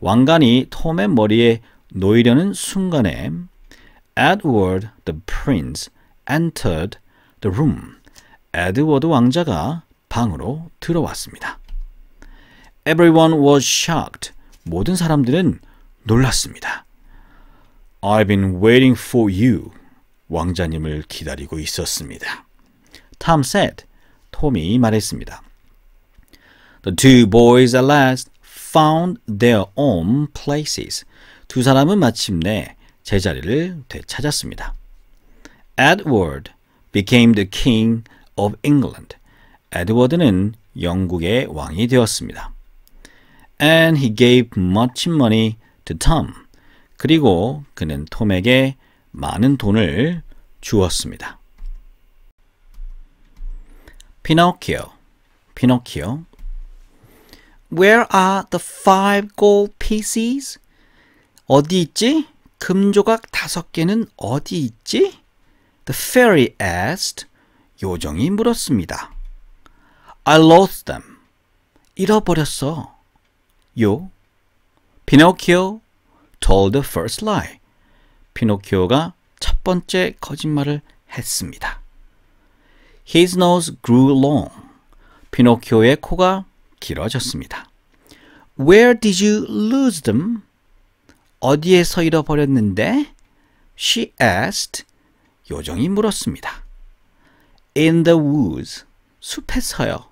왕관이 톰의 머리에 놓이려는 순간에 Edward the prince entered the room. 에드워드 왕자가 방으로 들어왔습니다. Everyone was shocked. 모든 사람들은 놀랐습니다. I've been waiting for you. 왕자님을 기다리고 있었습니다. Tom said. 톰이 말했습니다. The two boys at last found their own places. 두 사람은 마침내 제자리를 되찾았습니다. Edward became the king of England. 에드워드는 영국의 왕이 되었습니다. And he gave much money to Tom. 그리고 그는 톰에게 많은 돈을 주었습니다. 피노키오, 피노키오. Where are the five gold pieces? 어디 있지? 금조각 다섯 개는 어디 있지? The fairy asked. 요정이 물었습니다. I lost them. 잃어버렸어. 요. 피노키오 told the first lie. 피노키오가 첫 번째 거짓말을 했습니다. His nose grew long. 피노키오의 코가 길어졌습니다. Where did you lose them? 어디에서 잃어버렸는데? She asked. 요정이 물었습니다. In the woods. 숲에서요.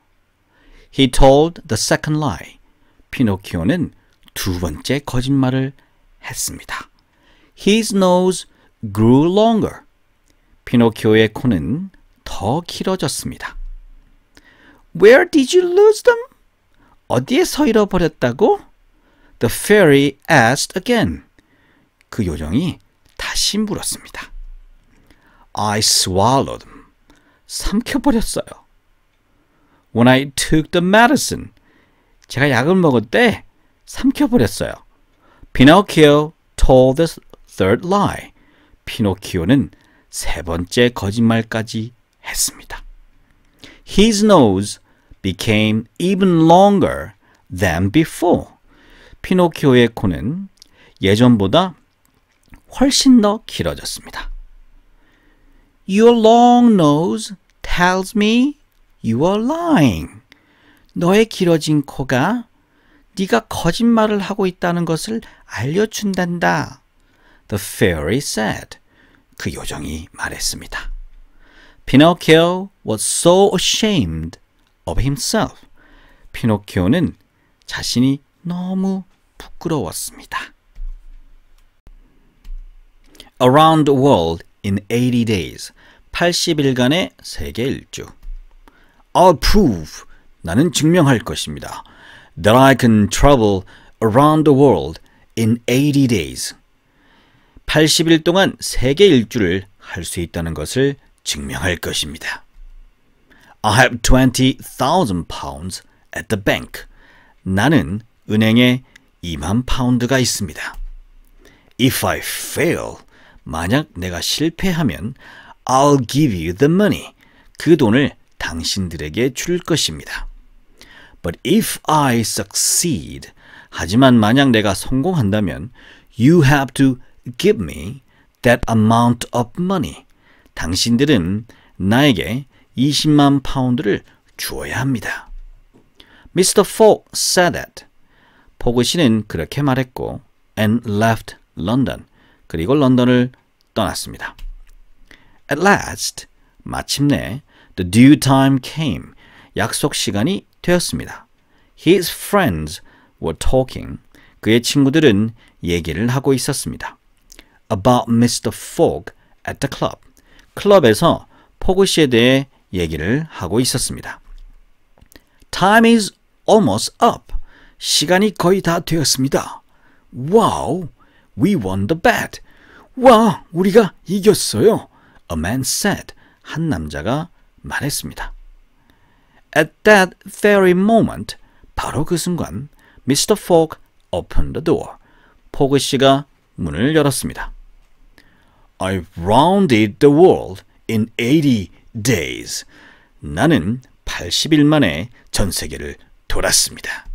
He told the second lie. 피노키오는 두 번째 거짓말을 했습니다. His nose grew longer. 피노키오의 코는 더 길어졌습니다. Where did you lose them? 어디에서 잃어버렸다고? The fairy asked again. 그 요정이 다시 물었습니다. I swallowed them. 삼켜버렸어요. When I took the medicine. 제가 약을 먹을 때 삼켜버렸어요. Pinocchio told the third lie. 피노키오는 세 번째 거짓말까지 했습니다. His nose became even longer than before. 피노키오의 코는 예전보다 훨씬 더 길어졌습니다. Your long nose tells me you are lying. 너의 길어진 코가 네가 거짓말을 하고 있다는 것을 알려준단다. The fairy said. 그 요정이 말했습니다. Pinocchio was so ashamed of himself. 피노키오는 자신이 너무 부끄러웠습니다. Around the world in 80 days. 80일간의 세계 일주. I'll prove 나는 증명할 것입니다. That I can travel around the world in 80 days. 80일 동안 세계 일주를 할 수 있다는 것을 증명할 것입니다. I have 20,000 pounds at the bank. 나는 은행에 2만 파운드가 있습니다. If I fail, 만약 내가 실패하면 I'll give you the money. 그 돈을 당신들에게 줄 것입니다. But if I succeed, 하지만 만약 내가 성공한다면 you have to give me that amount of money. 당신들은 나에게 20만 파운드를 주어야 합니다. Mr. Fogg said that. 포그 씨는 그렇게 말했고 and left London. 그리고 런던을 떠났습니다. At last, 마침내 the due time came. 약속 시간이 되었습니다. His friends were talking. 그의 친구들은 얘기를 하고 있었습니다. About Mr. Fogg at the club. 클럽에서 포그 씨에 대해 얘기를 하고 있었습니다. Time is almost up. 시간이 거의 다 되었습니다. Wow, we won the bet. 와, 우리가 이겼어요. A man said. 한 남자가 말했습니다. At that very moment, 바로 그 순간, Mr. Fogg opened the door. 포그 씨가 문을 열었습니다. I rounded the world in 80 days. 나는 80일 만에 전 세계를 돌았습니다.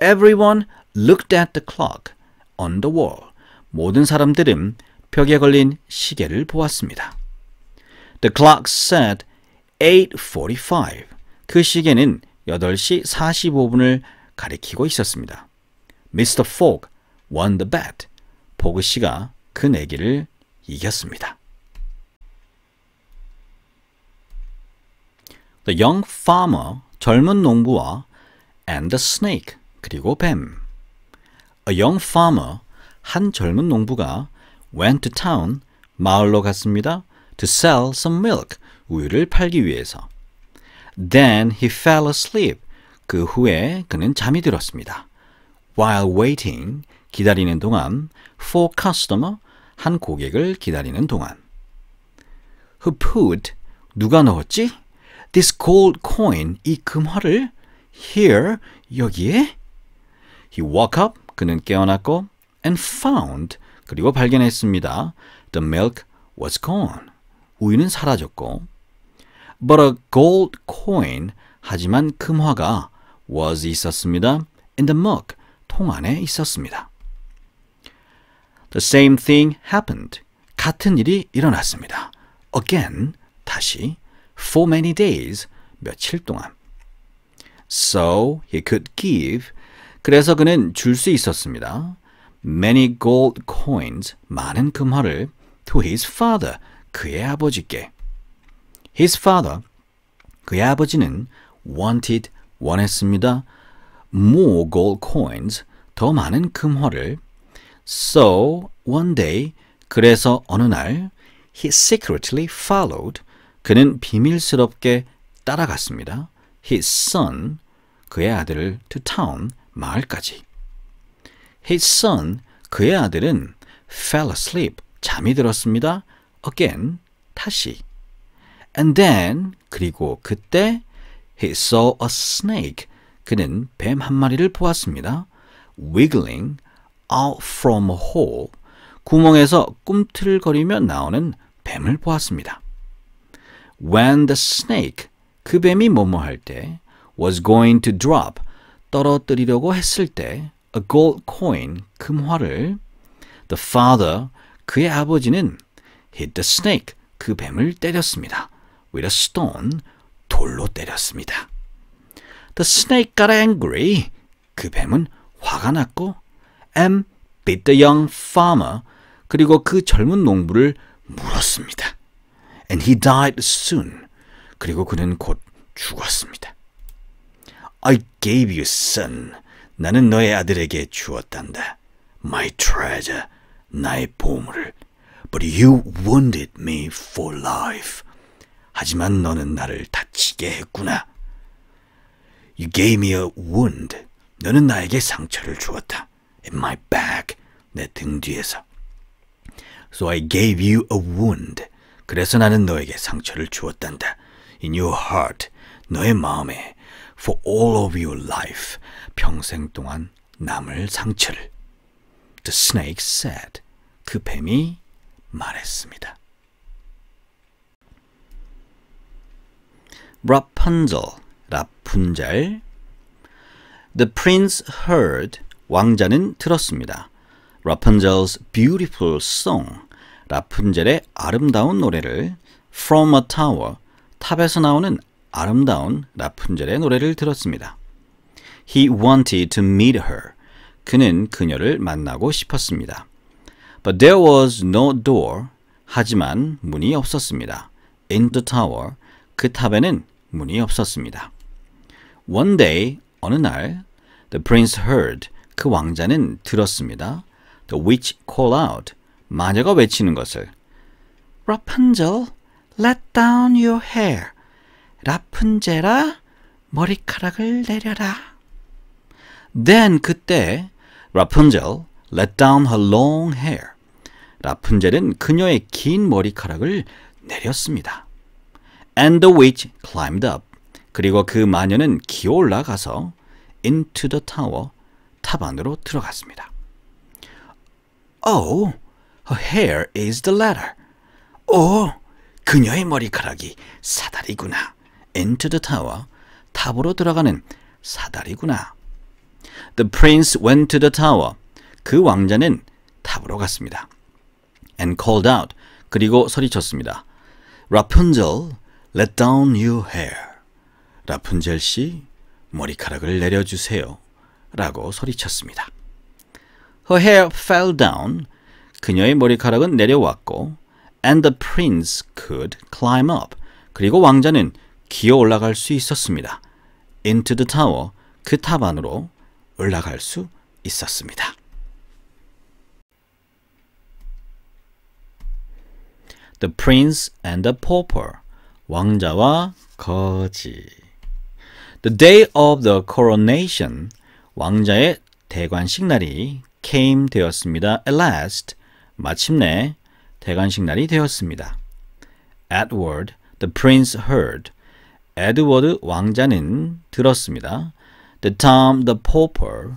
Everyone looked at the clock on the wall. 모든 사람들은 벽에 걸린 시계를 보았습니다. The clock said 8:45. 그 시계는 8시 45분을 가리키고 있었습니다. 미스터 포그 won the bet. 포그 씨가 그 내기를 이겼습니다. The young farmer, 젊은 농부와 and the snake, 그리고 뱀. A young farmer, 한 젊은 농부가 went to town, 마을로 갔습니다. to sell some milk, 우유를 팔기 위해서. Then he fell asleep. 그 후에 그는 잠이 들었습니다. While waiting, 기다리는 동안, for customer, 한 고객을 기다리는 동안. Who put, 누가 넣었지? This gold coin, 이 금화를 here, 여기에? He woke up, 그는 깨어났고, and found, 그리고 발견했습니다. The milk was gone. 우유는 사라졌고, but a gold coin 하지만 금화가 was 있었습니다. in the mug 통 안에 있었습니다. The same thing happened. 같은 일이 일어났습니다. Again 다시 for many days 며칠 동안. So he could give 그래서 그는 줄 수 있었습니다. many gold coins 많은 금화를 to his father 그의 아버지께 His father, 그의 아버지는 wanted, 원했습니다. more gold coins, 더 많은 금화를 So one day, 그래서 어느 날 he secretly followed, 그는 비밀스럽게 따라갔습니다. his son, 그의 아들을 to town, 마을까지. his son, 그의 아들은 fell asleep, 잠이 들었습니다. again, 다시. And then 그리고 그때 he saw a snake. 그는 뱀 한 마리를 보았습니다. wiggling out from a hole. 구멍에서 꿈틀거리며 나오는 뱀을 보았습니다. When the snake 그 뱀이 뭐뭐 할때 was going to drop 떨어뜨리려고 했을 때 a gold coin 금화를 the father 그의 아버지는 hit the snake 그 뱀을 때렸습니다. with a stone, 돌로 때렸습니다. The snake got angry. 그 뱀은 화가 났고 and beat the young farmer. 그리고 그 젊은 농부를 물었습니다. And he died soon. 그리고 그는 곧 죽었습니다. I gave you son. 나는 너의 아들에게 주었단다. My treasure. 나의 보물을. But you wounded me for life. 하지만 너는 나를 다치게 했구나. You gave me a wound. 너는 나에게 상처를 주었다. In my back. 내 등 뒤에서. So I gave you a wound. 그래서 나는 너에게 상처를 주었단다. In your heart. 너의 마음에. For all of your life. 평생 동안 남을 상처를. The snake said. 그 뱀이 말했습니다. 라푼젤, 라푼젤. The prince heard, 왕자는 들었습니다. 라푼젤's beautiful song, 라푼젤의 아름다운 노래를 From a tower, 탑에서 나오는 아름다운 라푼젤의 노래를 들었습니다. He wanted to meet her. 그는 그녀를 만나고 싶었습니다. But there was no door. 하지만 문이 없었습니다. In the tower. 그 탑에는 문이 없었습니다. One day, 어느 날, the prince heard, 그 왕자는 들었습니다. The witch call out, 마녀가 외치는 것을. Rapunzel, let down your hair. 라푼젤아, 머리카락을 내려라. Then 그때 라푼젤 let down her long hair. 라푼젤은 그녀의 긴 머리카락을 내렸습니다. And the witch climbed up. 그리고 그 마녀는 기어올라가서 into the tower, 탑 안으로 들어갔습니다. Oh, her hair is the ladder. 오, 그녀의 머리카락이 사다리구나. into the tower, 탑으로 들어가는 사다리구나. The prince went to the tower. 그 왕자는 탑으로 갔습니다. And called out. 그리고 소리쳤습니다. Rapunzel, Let down your hair. 라푼젤 씨, 머리카락을 내려주세요. 라고 소리쳤습니다. Her hair fell down. 그녀의 머리카락은 내려왔고, and the prince could climb up. 그리고 왕자는 기어 올라갈 수 있었습니다. into the tower. 그 탑 안으로 올라갈 수 있었습니다. The prince and the pauper. 왕자와 거지. The day of the coronation, 왕자의 대관식 날이 came 되었습니다. At last, 마침내 대관식 날이 되었습니다. Edward, the prince heard. 에드워드 왕자는 들었습니다. The Tom the Pauper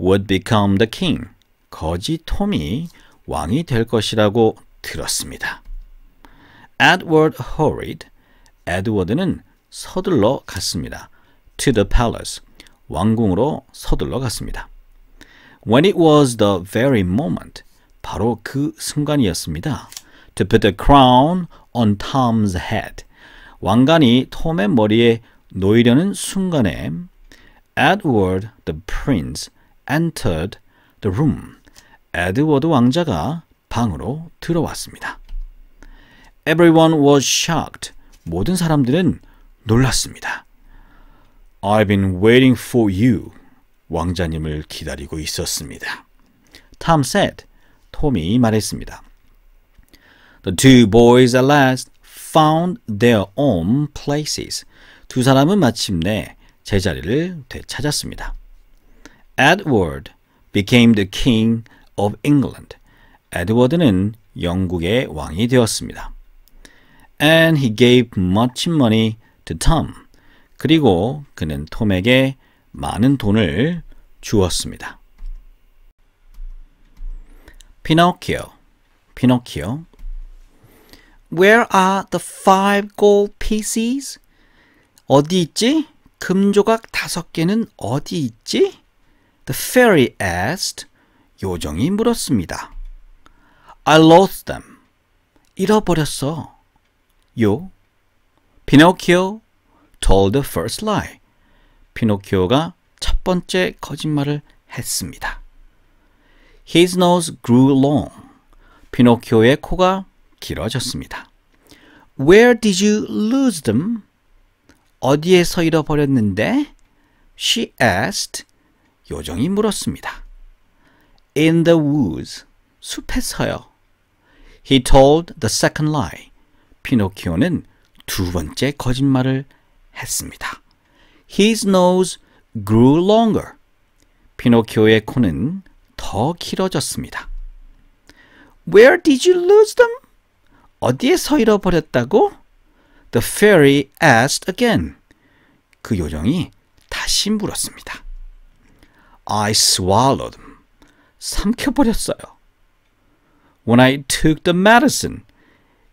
would become the king. 거지 톰이 왕이 될 것이라고 들었습니다. Edward hurried. 에드워드는 서둘러 갔습니다. To the palace. 왕궁으로 서둘러 갔습니다. When it was the very moment. 바로 그 순간이었습니다. To put the crown on Tom's head. 왕관이 톰의 머리에 놓이려는 순간에 Edward the prince entered the room. 에드워드 왕자가 방으로 들어왔습니다. Everyone was shocked. 모든 사람들은 놀랐습니다. I've been waiting for you. 왕자님을 기다리고 있었습니다. Tom said. 톰이 말했습니다. The two boys at last found their own places. 두 사람은 마침내 제자리를 되찾았습니다. Edward became the king of England. 에드워드는 영국의 왕이 되었습니다. And he gave much money to Tom. 그리고 그는 톰에게 많은 돈을 주었습니다. 피노키오, 피노키오. Where are the five gold pieces? 어디 있지? 금조각 다섯 개는 어디 있지? The fairy asked. 요정이 물었습니다. I lost them. 잃어버렸어. 요 피노키오 told the first lie. 피노키오가 첫 번째 거짓말을 했습니다. His nose grew long. 피노키오의 코가 길어졌습니다. Where did you lose them? 어디에서 잃어버렸는데? She asked. 요정이 물었습니다. In the woods. 숲에서요. He told the second lie. 피노키오는 두 번째 거짓말을 했습니다. His nose grew longer. 피노키오의 코는 더 길어졌습니다. Where did you lose them? 어디에서 잃어버렸다고? The fairy asked again. 그 요정이 다시 물었습니다. I swallowed them. 삼켜버렸어요. When I took the medicine.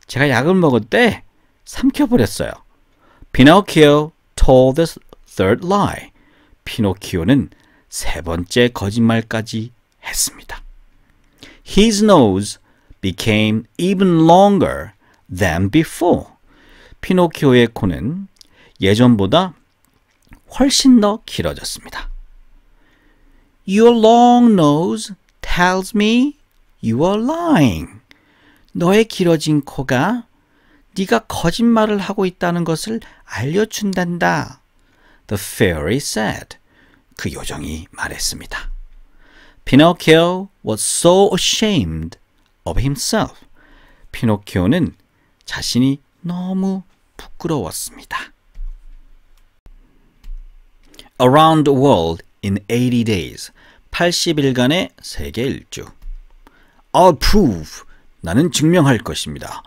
제가 약을 먹을 때 삼켜버렸어요. Pinocchio told the third lie. 피노키오는 세 번째 거짓말까지 했습니다. His nose became even longer than before. 피노키오의 코는 예전보다 훨씬 더 길어졌습니다. Your long nose tells me you are lying. 너의 길어진 코가 네가 거짓말을 하고 있다는 것을 알려준단다. The fairy said. 그 요정이 말했습니다. Pinocchio was so ashamed of himself. 피노키오는 자신이 너무 부끄러웠습니다. Around the world in 80 days. 80일간의 세계 일주. I'll prove 나는 증명할 것입니다.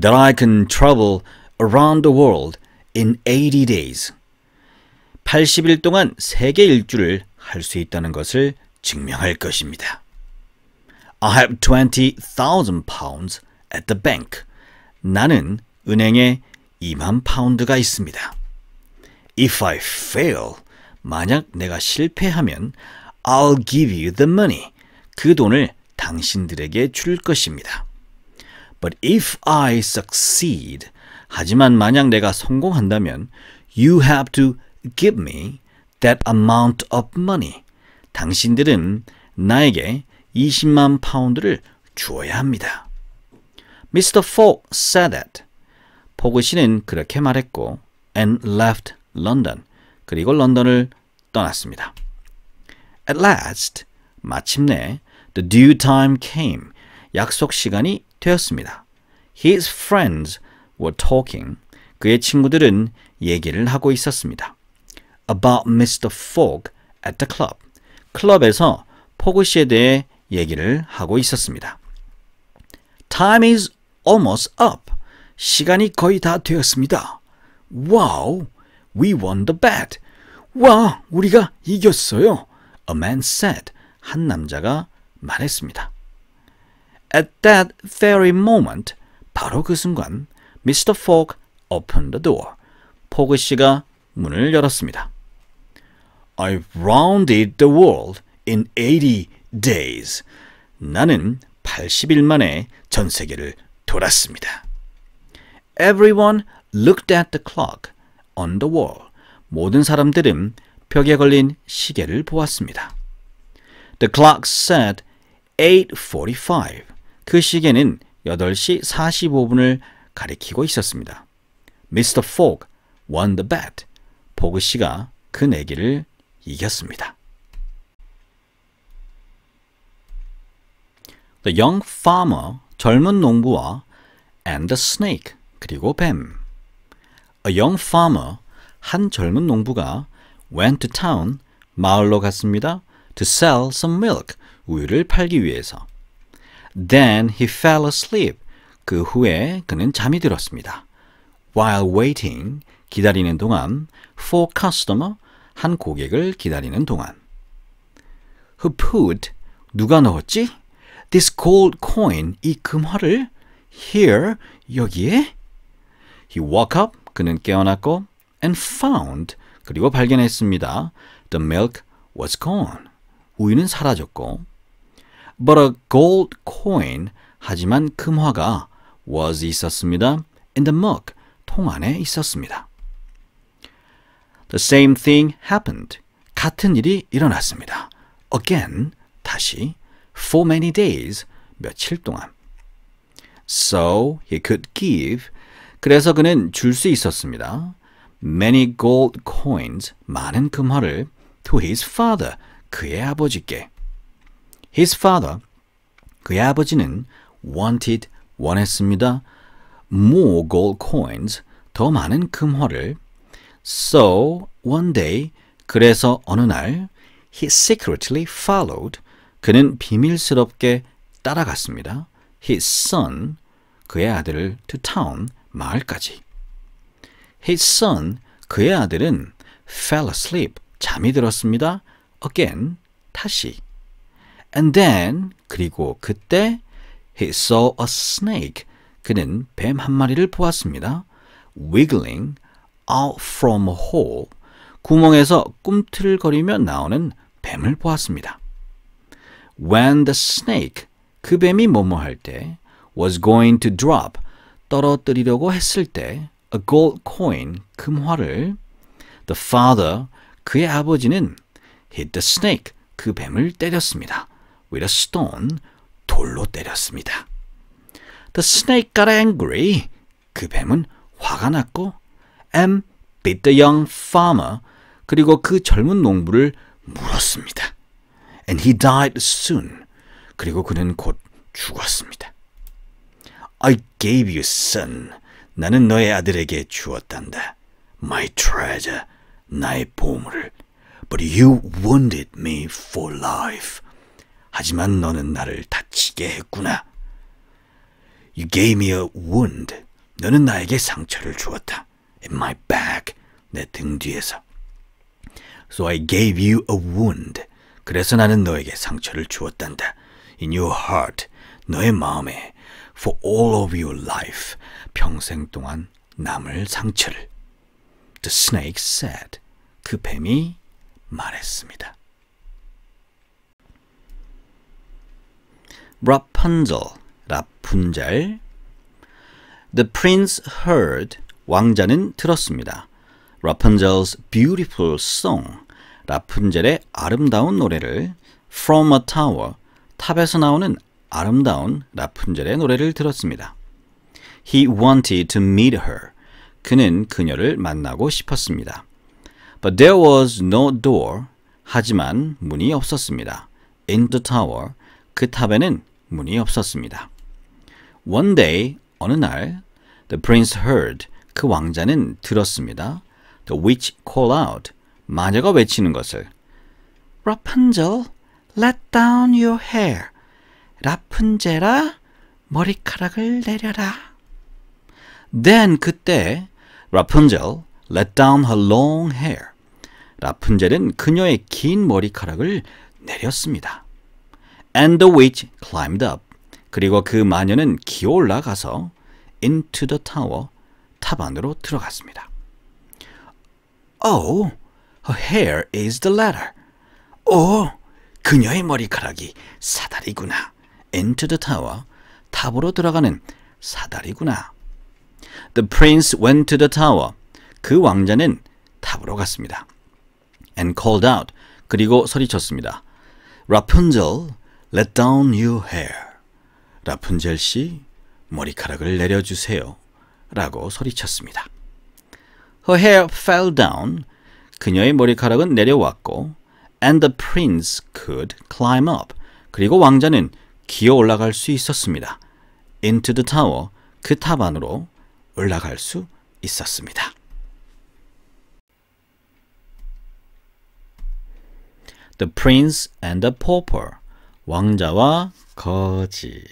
That I can travel around the world in 80 days. 80일 동안 세계 일주를 할 수 있다는 것을 증명할 것입니다. I have 20,000 pounds at the bank. 나는 은행에 2만 파운드가 있습니다. If I fail, 만약 내가 실패하면 I'll give you the money. 그 돈을 당신들에게 줄 것입니다. But if I succeed, 하지만 만약 내가 성공한다면 you have to give me that amount of money. 당신들은 나에게 20만 파운드를 주어야 합니다. Mr. Fogg said that. 포그 씨는 그렇게 말했고 and left London. 그리고 런던을 떠났습니다. At last, 마침내 the due time came. 약속 시간이 되었습니다. His friends were talking. 그의 친구들은 얘기를 하고 있었습니다. About Mr. Fogg at the club. 클럽에서 포그 씨에 대해 얘기를 하고 있었습니다. Time is almost up. 시간이 거의 다 되었습니다. Wow, we won the bet. 와, 우리가 이겼어요. A man said. 한 남자가 말했습니다. At that very moment, 바로 그 순간, Mr. Fogg opened the door. 포그 씨가 문을 열었습니다. i rounded the world in 80 days. 나는 80일 만에 전 세계를 돌았습니다. Everyone looked at the clock on the wall. 모든 사람들은 벽에 걸린 시계를 보았습니다. The clock said 8:45. 그 시계는 8시 45분을 가리키고 있었습니다. 미스터 포그 won the bet. 포그 씨가 그 내기를 이겼습니다. The young farmer, 젊은 농부와 and the snake, 그리고 뱀. A young farmer, 한 젊은 농부가 went to town, 마을로 갔습니다. to sell some milk, 우유를 팔기 위해서. Then he fell asleep. 그 후에 그는 잠이 들었습니다. While waiting, 기다리는 동안, for customer, 한 고객을 기다리는 동안. Who put, 누가 넣었지? This gold coin, 이 금화를? Here, 여기에? He woke up, 그는 깨어났고, and found, 그리고 발견했습니다. The milk was gone. 우유는 사라졌고, But a gold coin, 하지만 금화가 was 있었습니다. In the mug, 통 안에 있었습니다. The same thing happened. 같은 일이 일어났습니다. Again, 다시. For many days, 며칠 동안. So he could give. 그래서 그는 줄 수 있었습니다. Many gold coins, 많은 금화를 to his father, 그의 아버지께. His father, 그의 아버지는 wanted, 원했습니다. more gold coins, 더 많은 금화를. So one day, 그래서 어느 날, he secretly followed, 그는 비밀스럽게 따라갔습니다. His son, 그의 아들을 to town, 마을까지. His son, 그의 아들은 fell asleep, 잠이 들었습니다. Again, 다시. And then 그리고 그때 he saw a snake. 그는 뱀 한 마리를 보았습니다. wiggling out from a hole. 구멍에서 꿈틀거리며 나오는 뱀을 보았습니다. When the snake 그 뱀이 뭐뭐 할때 was going to drop 떨어뜨리려고 했을 때 a gold coin 금화를 the father 그의 아버지는 hit the snake 그 뱀을 때렸습니다. with a stone, 돌로 때렸습니다. The snake got angry. 그 뱀은 화가 났고 and bit the young farmer. 그리고 그 젊은 농부를 물었습니다. And he died soon. 그리고 그는 곧 죽었습니다. I gave you son. 나는 너의 아들에게 주었단다. My treasure. 나의 보물을. But you wounded me for life. 하지만 너는 나를 다치게 했구나. You gave me a wound. 너는 나에게 상처를 주었다. In my back. 내 등 뒤에서. So I gave you a wound. 그래서 나는 너에게 상처를 주었단다. In your heart. 너의 마음에. For all of your life. 평생 동안 남을 상처를. The snake said. 그 뱀이 말했습니다. r a p 라푼젤. The prince heard, 왕자는 들었습니다. Rapunzel's beautiful song, 라푼젤의 아름다운 노래를 From a tower, 탑에서 나오는 아름다운 라푼젤의 노래를 들었습니다. He wanted to meet her. 그는 그녀를 만나고 싶었습니다. But there was no door. 하지만 문이 없었습니다. In the tower. 그 탑에는 문이 없었습니다. One day, 어느 날, the prince heard, 그 왕자는 들었습니다. The witch call out, 마녀가 외치는 것을. Rapunzel, let down your hair. 라푼젤아, 머리카락을 내려라. Then 그때 라푼젤 let down her long hair. 라푼젤은 그녀의 긴 머리카락을 내렸습니다. And the witch climbed up. 그리고 그 마녀는 기어 올라가서 into the tower, 탑 안으로 들어갔습니다. Oh, her hair is the ladder. 오, 그녀의 머리카락이 사다리구나. into the tower, 탑으로 들어가는 사다리구나. The prince went to the tower. 그 왕자는 탑으로 갔습니다. And called out. 그리고 소리쳤습니다. Rapunzel, Let down your hair. 라푼젤 씨, 머리카락을 내려주세요. 라고 소리쳤습니다. Her hair fell down. 그녀의 머리카락은 내려왔고, and the prince could climb up. 그리고 왕자는 기어 올라갈 수 있었습니다. into the tower. 그 탑 안으로 올라갈 수 있었습니다. The prince and the pauper. 왕자와 거지.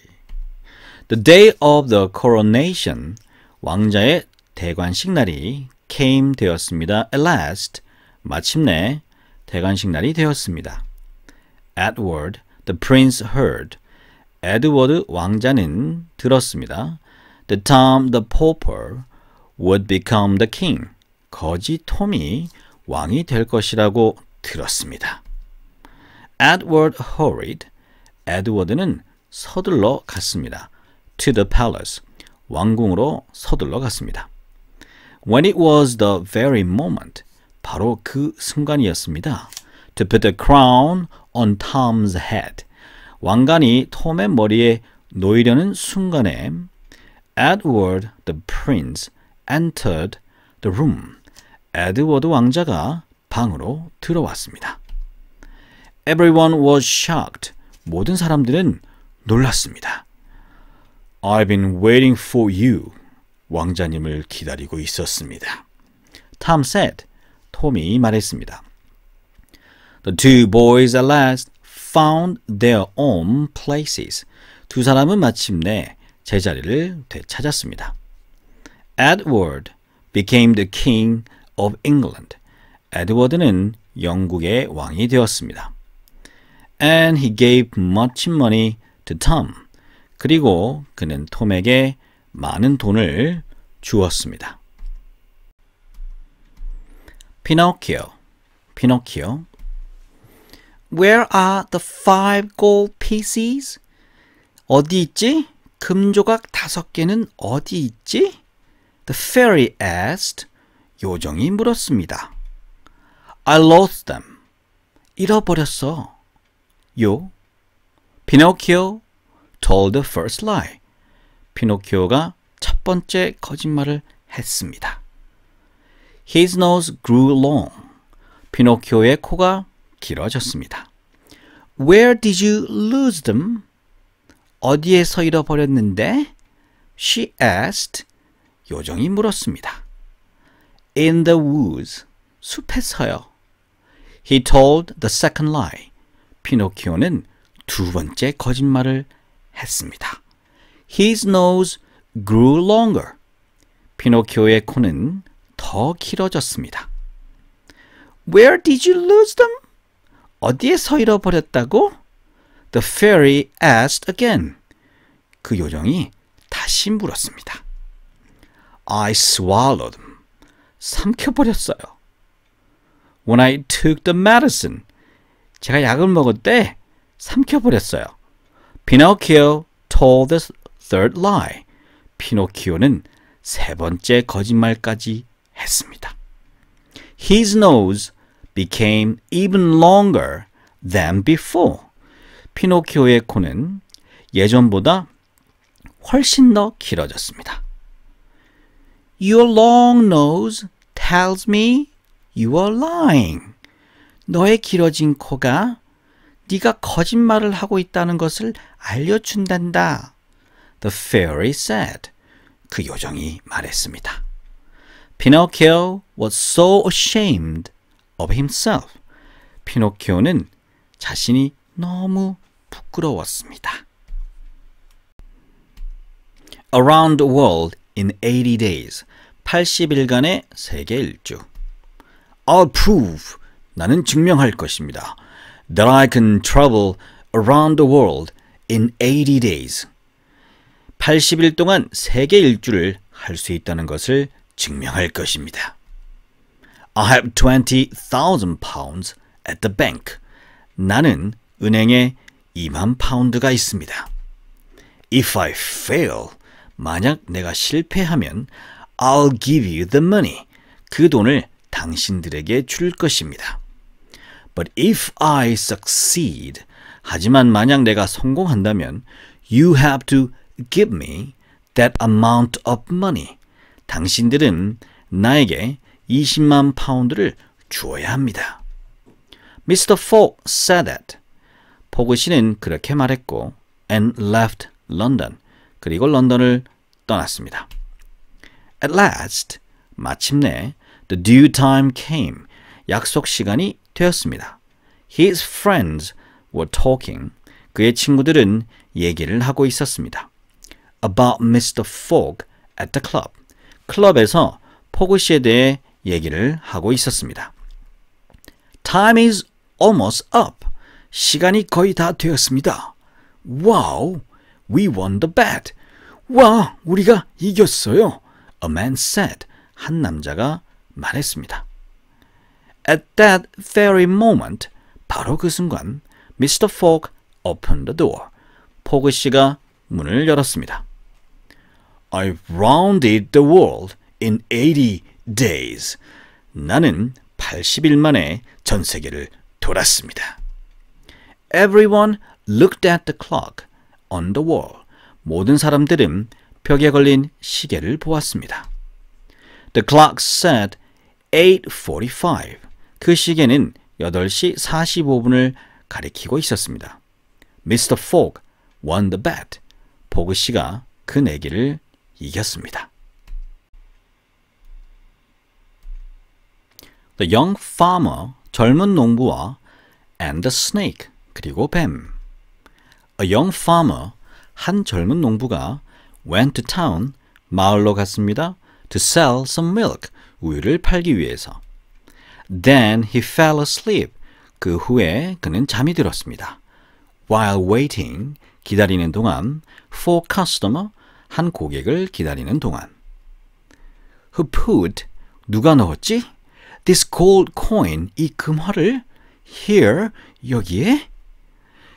The day of the coronation, 왕자의 대관식 날이 came 되었습니다. At last, 마침내 대관식 날이 되었습니다. Edward, the prince heard. 에드워드 왕자는 들었습니다. The Tom the Pauper would become the king. 거지 톰이 왕이 될 것이라고 들었습니다. Edward hurried. 에드워드는 서둘러 갔습니다. To the palace. 왕궁으로 서둘러 갔습니다. When it was the very moment. 바로 그 순간이었습니다. To put the crown on Tom's head. 왕관이 톰의 머리에 놓이려는 순간에 Edward the prince entered the room. 에드워드 왕자가 방으로 들어왔습니다. Everyone was shocked. 모든 사람들은 놀랐습니다. I've been waiting for you. 왕자님을 기다리고 있었습니다. Tom said. 톰이 말했습니다. The two boys at last found their own places. 두 사람은 마침내 제자리를 되찾았습니다. Edward became the king of England. 에드워드는 영국의 왕이 되었습니다. And he gave much money to Tom. 그리고 그는 톰에게 많은 돈을 주었습니다. 피노키오, 피노키오. Where are the five gold pieces? 어디 있지? 금조각 다섯 개는 어디 있지? The fairy asked. 요정이 물었습니다. I lost them. 잃어버렸어. 요. 피노키오 told the first lie. 피노키오가 첫 번째 거짓말을 했습니다. His nose grew long. 피노키오의 코가 길어졌습니다. Where did you lose them? 어디에서 잃어버렸는데? She asked. 요정이 물었습니다. In the woods. 숲에서요. He told the second lie. 피노키오는 두 번째 거짓말을 했습니다. His nose grew longer. 피노키오의 코는 더 길어졌습니다. Where did you lose them? 어디에서 잃어버렸다고? The fairy asked again. 그 요정이 다시 물었습니다. I swallowed them. 삼켜버렸어요. When I took the medicine. 제가 약을 먹을 때 삼켜버렸어요. Pinocchio told the third lie. 피노키오는 세 번째 거짓말까지 했습니다. His nose became even longer than before. 피노키오의 코는 예전보다 훨씬 더 길어졌습니다. Your long nose tells me you are lying. 너의 길어진 코가 네가 거짓말을 하고 있다는 것을 알려준단다. The fairy said. 그 요정이 말했습니다. Pinocchio was so ashamed of himself. 피노키오는 자신이 너무 부끄러웠습니다. Around the world in 80 days. 80일간의 세계 일주. I'll prove 나는 증명할 것입니다. That I can travel around the world in 80 days. 80일 동안 세계 일주를 할 수 있다는 것을 증명할 것입니다. I have 20,000 pounds at the bank. 나는 은행에 2만 파운드가 있습니다. If I fail, 만약 내가 실패하면 I'll give you the money. 그 돈을 당신들에게 줄 것입니다. But if I succeed, 하지만 만약 내가 성공한다면 you have to give me that amount of money. 당신들은 나에게 20만 파운드를 주어야 합니다. Mr. Fogg said that. 포그 씨는 그렇게 말했고 and left London. 그리고 런던을 떠났습니다. At last, 마침내 the due time came. 약속 시간이 되었습니다. His friends were talking. 그의 친구들은 얘기를 하고 있었습니다. About Mr. Fogg at the club. 클럽에서 포그 씨에 대해 얘기를 하고 있었습니다. Time is almost up. 시간이 거의 다 되었습니다. Wow, we won the bet. 와, 우리가 이겼어요. A man said. 한 남자가 말했습니다. At that very moment, 바로 그 순간, Mr. Fogg opened the door. 포그 씨가 문을 열었습니다. I rounded the world in 80 days. 나는 80일 만에 전 세계를 돌았습니다. Everyone looked at the clock on the wall. 모든 사람들은 벽에 걸린 시계를 보았습니다. The clock said 8:45. 그 시계는 8시 45분을 가리키고 있었습니다. 미스터 포그 won the bet. 포그 씨가 그 내기를 이겼습니다. The young farmer, 젊은 농부와 and the snake, 그리고 뱀. A young farmer, 한 젊은 농부가 went to town, 마을로 갔습니다. to sell some milk, 우유를 팔기 위해서. Then he fell asleep. 그 후에 그는 잠이 들었습니다. While waiting, 기다리는 동안, for customer, 한 고객을 기다리는 동안. Who put, 누가 넣었지? This gold coin, 이 금화를? Here, 여기에?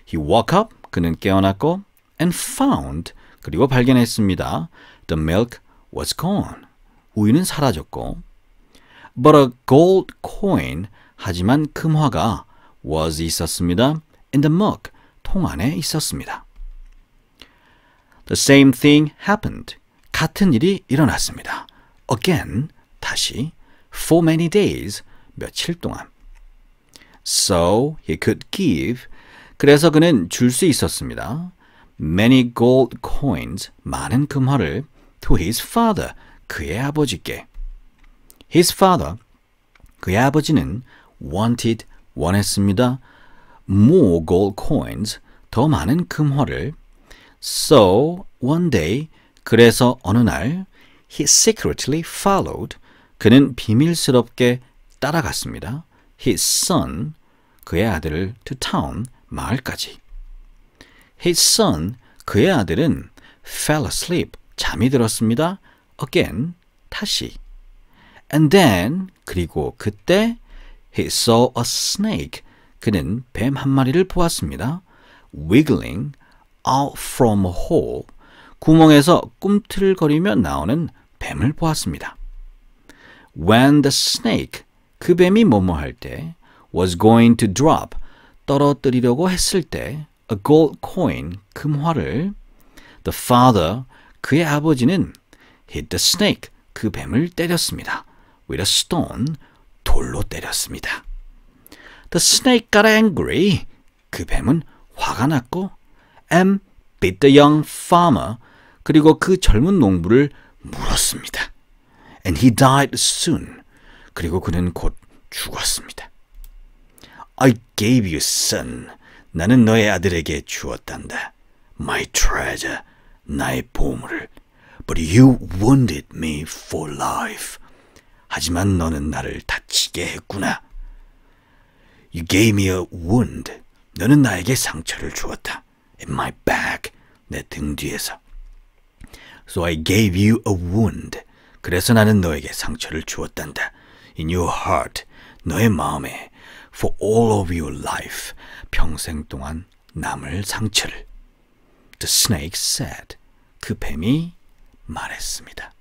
He woke up, 그는 깨어났고, and found, 그리고 발견했습니다. The milk was gone. 우유는 사라졌고, but a gold coin 하지만 금화가 was 있었습니다. in the mug 통 안에 있었습니다. The same thing happened. 같은 일이 일어났습니다. Again 다시 for many days 며칠 동안. So he could give 그래서 그는 줄 수 있었습니다. many gold coins 많은 금화를 to his father 그의 아버지께 His father, 그의 아버지는 wanted, 원했습니다. more gold coins, 더 많은 금화를 So one day, 그래서 어느 날 he secretly followed, 그는 비밀스럽게 따라갔습니다. his son, 그의 아들을 to town, 마을까지. his son, 그의 아들은 fell asleep, 잠이 들었습니다. again, 다시. And then 그리고 그때 he saw a snake. 그는 뱀 한 마리를 보았습니다. wiggling out from a hole. 구멍에서 꿈틀거리며 나오는 뱀을 보았습니다. When the snake 그 뱀이 뭐뭐 할때 was going to drop 떨어뜨리려고 했을 때 a gold coin 금화를 the father 그의 아버지는 hit the snake 그 뱀을 때렸습니다. with a stone, 돌로 때렸습니다. The snake got angry. 그 뱀은 화가 났고 and bit the young farmer. 그리고 그 젊은 농부를 물었습니다. And he died soon. 그리고 그는 곧 죽었습니다. I gave you son. 나는 너의 아들에게 주었단다. My treasure. 나의 보물을. But you wounded me for life. 하지만 너는 나를 다치게 했구나. You gave me a wound. 너는 나에게 상처를 주었다. In my back. 내 등 뒤에서. So I gave you a wound. 그래서 나는 너에게 상처를 주었단다. In your heart. 너의 마음에. For all of your life. 평생 동안 남을 상처를. The snake said. 그 뱀이 말했습니다.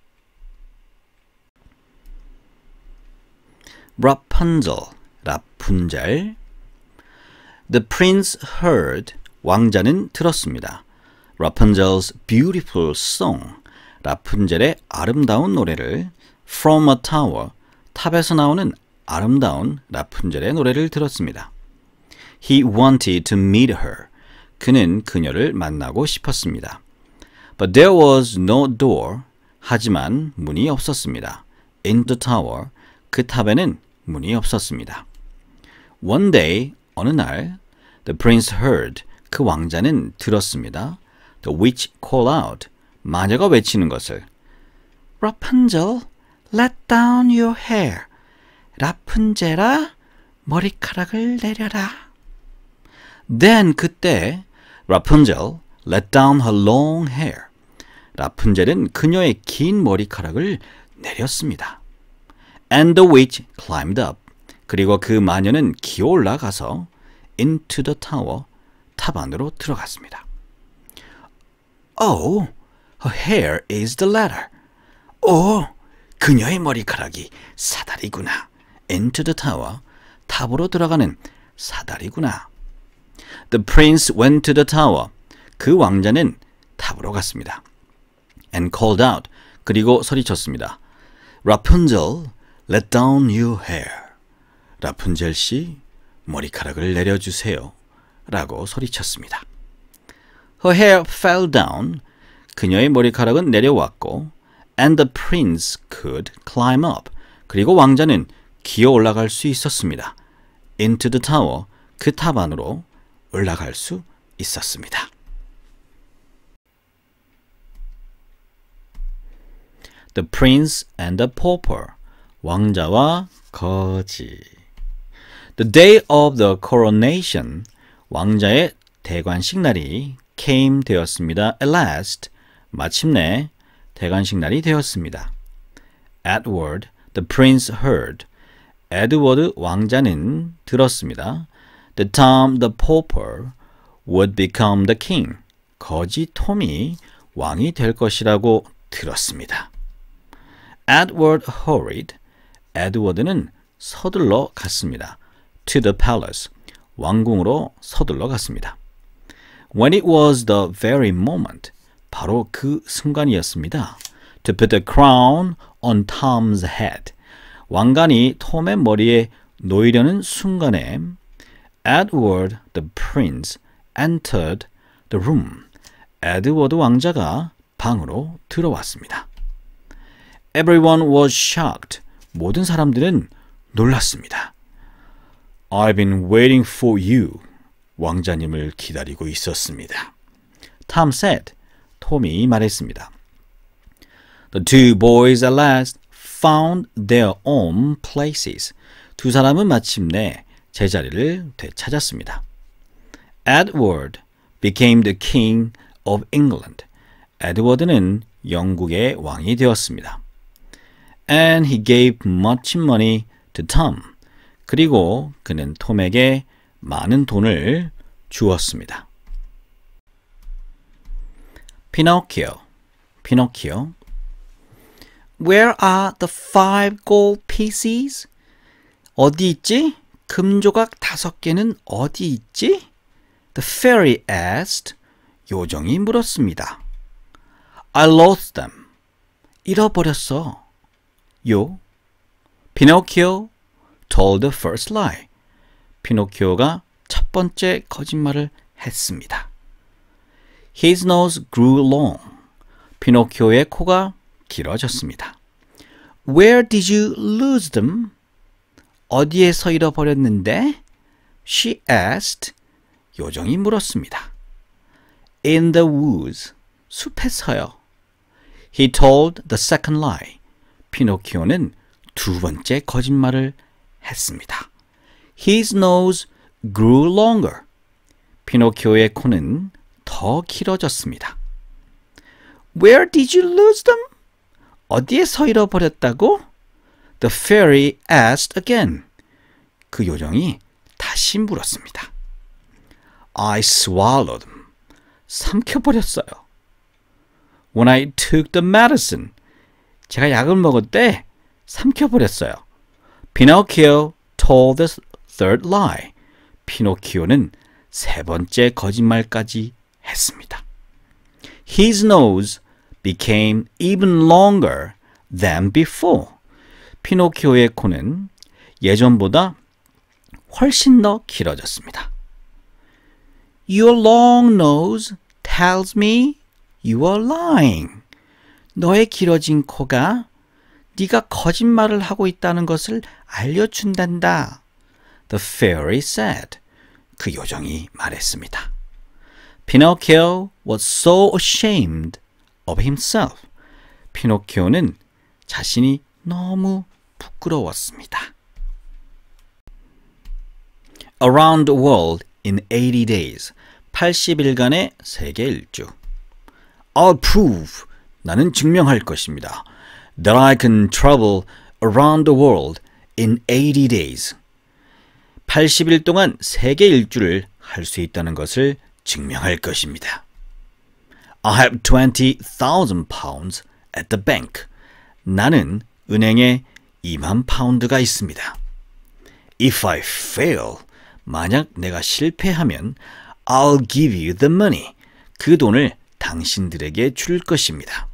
Rapunzel, 라푼젤. The prince heard, 왕자는 들었습니다. Rapunzel's beautiful song, 라푼젤의 아름다운 노래를 From a tower, 탑에서 나오는 아름다운 라푼젤의 노래를 들었습니다. He wanted to meet her. 그는 그녀를 만나고 싶었습니다. But there was no door. 하지만 문이 없었습니다. In the tower. 그 탑에는 문이 없었습니다. One day, 어느 날, the prince heard, 그 왕자는 들었습니다. The witch call out, 마녀가 외치는 것을. Rapunzel, let down your hair. 라푼젤아, 머리카락을 내려라. Then 그때 라푼젤 let down her long hair. 라푼젤은 그녀의 긴 머리카락을 내렸습니다. And the witch climbed up. 그리고 그 마녀는 기어 올라가서 into the tower, 탑 안으로 들어갔습니다. Oh, her hair is the ladder. 오, 그녀의 머리카락이 사다리구나. Into the tower, 탑으로 들어가는 사다리구나. The prince went to the tower. 그 왕자는 탑으로 갔습니다. And called out. 그리고 소리쳤습니다. Rapunzel, Let down your hair. 라푼젤 씨, 머리카락을 내려주세요. 라고 소리쳤습니다. Her hair fell down. 그녀의 머리카락은 내려왔고 and the prince could climb up. 그리고 왕자는 기어 올라갈 수 있었습니다. into the tower. 그 탑 안으로 올라갈 수 있었습니다. The prince and the pauper. 왕자와 거지. The day of the coronation, 왕자의 대관식 날이 came 되었습니다. At last, 마침내 대관식 날이 되었습니다. Edward, the prince heard. 에드워드 왕자는 들었습니다. The Tom the Pauper would become the king. 거지 톰이 왕이 될 것이라고 들었습니다. Edward hurried. 에드워드는 서둘러 갔습니다. To the palace. 왕궁으로 서둘러 갔습니다. When it was the very moment. 바로 그 순간이었습니다. To put the crown on Tom's head. 왕관이 톰의 머리에 놓이려는 순간에 Edward the prince entered the room. 에드워드 왕자가 방으로 들어왔습니다. Everyone was shocked. 모든 사람들은 놀랐습니다. I've been waiting for you. 왕자님을 기다리고 있었습니다. Tom said. 톰이 말했습니다. The two boys at last found their own places. 두 사람은 마침내 제자리를 되찾았습니다. Edward became the king of England. 에드워드는 영국의 왕이 되었습니다. And he gave much money to Tom. 그리고 그는 톰에게 많은 돈을 주었습니다. 피노키오, 피노키오. Where are the five gold pieces? 어디 있지? 금조각 다섯 개는 어디 있지? The fairy asked. 요정이 물었습니다. I lost them. 잃어버렸어. 요. 피노키오 told the first lie. 피노키오가 첫 번째 거짓말을 했습니다. His nose grew long. 피노키오의 코가 길어졌습니다. Where did you lose them? 어디에서 잃어버렸는데? She asked. 요정이 물었습니다. In the woods. 숲에서요. He told the second lie. 피노키오는 두 번째 거짓말을 했습니다. His nose grew longer. 피노키오의 코는 더 길어졌습니다. Where did you lose them? 어디에서 잃어버렸다고? The fairy asked again. 그 요정이 다시 물었습니다. I swallowed them. 삼켜버렸어요. When I took the medicine. 제가 약을 먹었대. 삼켜버렸어요. Pinocchio told the third lie. 피노키오는 세 번째 거짓말까지 했습니다. His nose became even longer than before. 피노키오의 코는 예전보다 훨씬 더 길어졌습니다. Your long nose tells me you are lying. 너의 길어진 코가 네가 거짓말을 하고 있다는 것을 알려준단다. The fairy said. 그 요정이 말했습니다. Pinocchio was so ashamed of himself. 피노키오는 자신이 너무 부끄러웠습니다. Around the world in 80 days. 80일간의 세계 일주. I'll prove 나는 증명할 것입니다. That I can travel around the world in 80 days. 80일 동안 세계 일주를 할 수 있다는 것을 증명할 것입니다. I have 20,000 pounds at the bank. 나는 은행에 2만 파운드가 있습니다. If I fail, 만약 내가 실패하면 I'll give you the money. 그 돈을 당신들에게 줄 것입니다.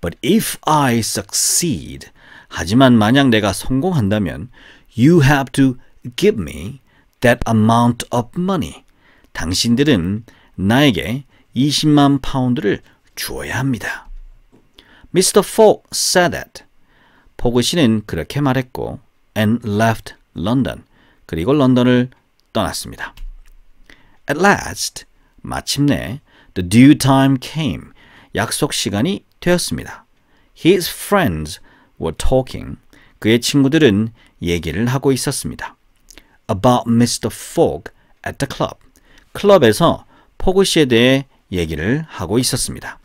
But if I succeed, 하지만 만약 내가 성공한다면 you have to give me that amount of money. 당신들은 나에게 20만 파운드를 주어야 합니다. Mr. Fogg said that. 포그 씨는 그렇게 말했고 and left London. 그리고 런던을 떠났습니다. At last, 마침내 the due time came. 약속 시간이 되었습니다. His friends were talking. 그의 친구들은 얘기를 하고 있었습니다. About Mr. Fogg at the club. 클럽에서 포그 씨에 대해 얘기를 하고 있었습니다.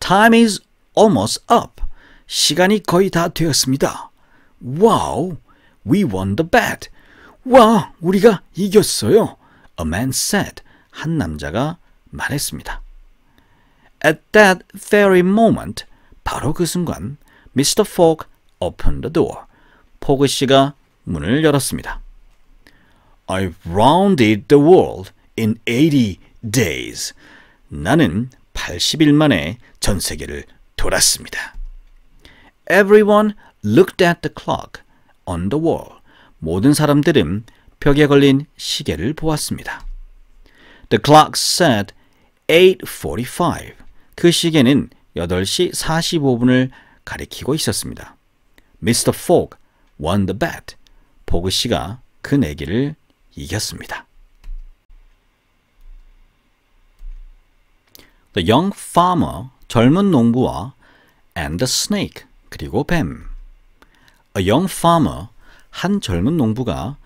Time is almost up. 시간이 거의 다 되었습니다. Wow, we won the bet. 와, 우리가 이겼어요. A man said. 한 남자가 말했습니다. At that very moment, 바로 그 순간, Mr. Fogg opened the door. 포그 씨가 문을 열었습니다. I rounded the world in 80 days. 나는 80일 만에 전 세계를 돌았습니다. Everyone looked at the clock on the wall. 모든 사람들은 벽에 걸린 시계를 보았습니다. The clock said 8:45. 그 시계는 8시 45분을 가리키고 있었습니다. 미스터 포그 won the bet. 포그 씨가 그 내기를 이겼습니다. The young farmer, 젊은 농부와 and the snake, 그리고 뱀. A young farmer, 한 젊은 농부가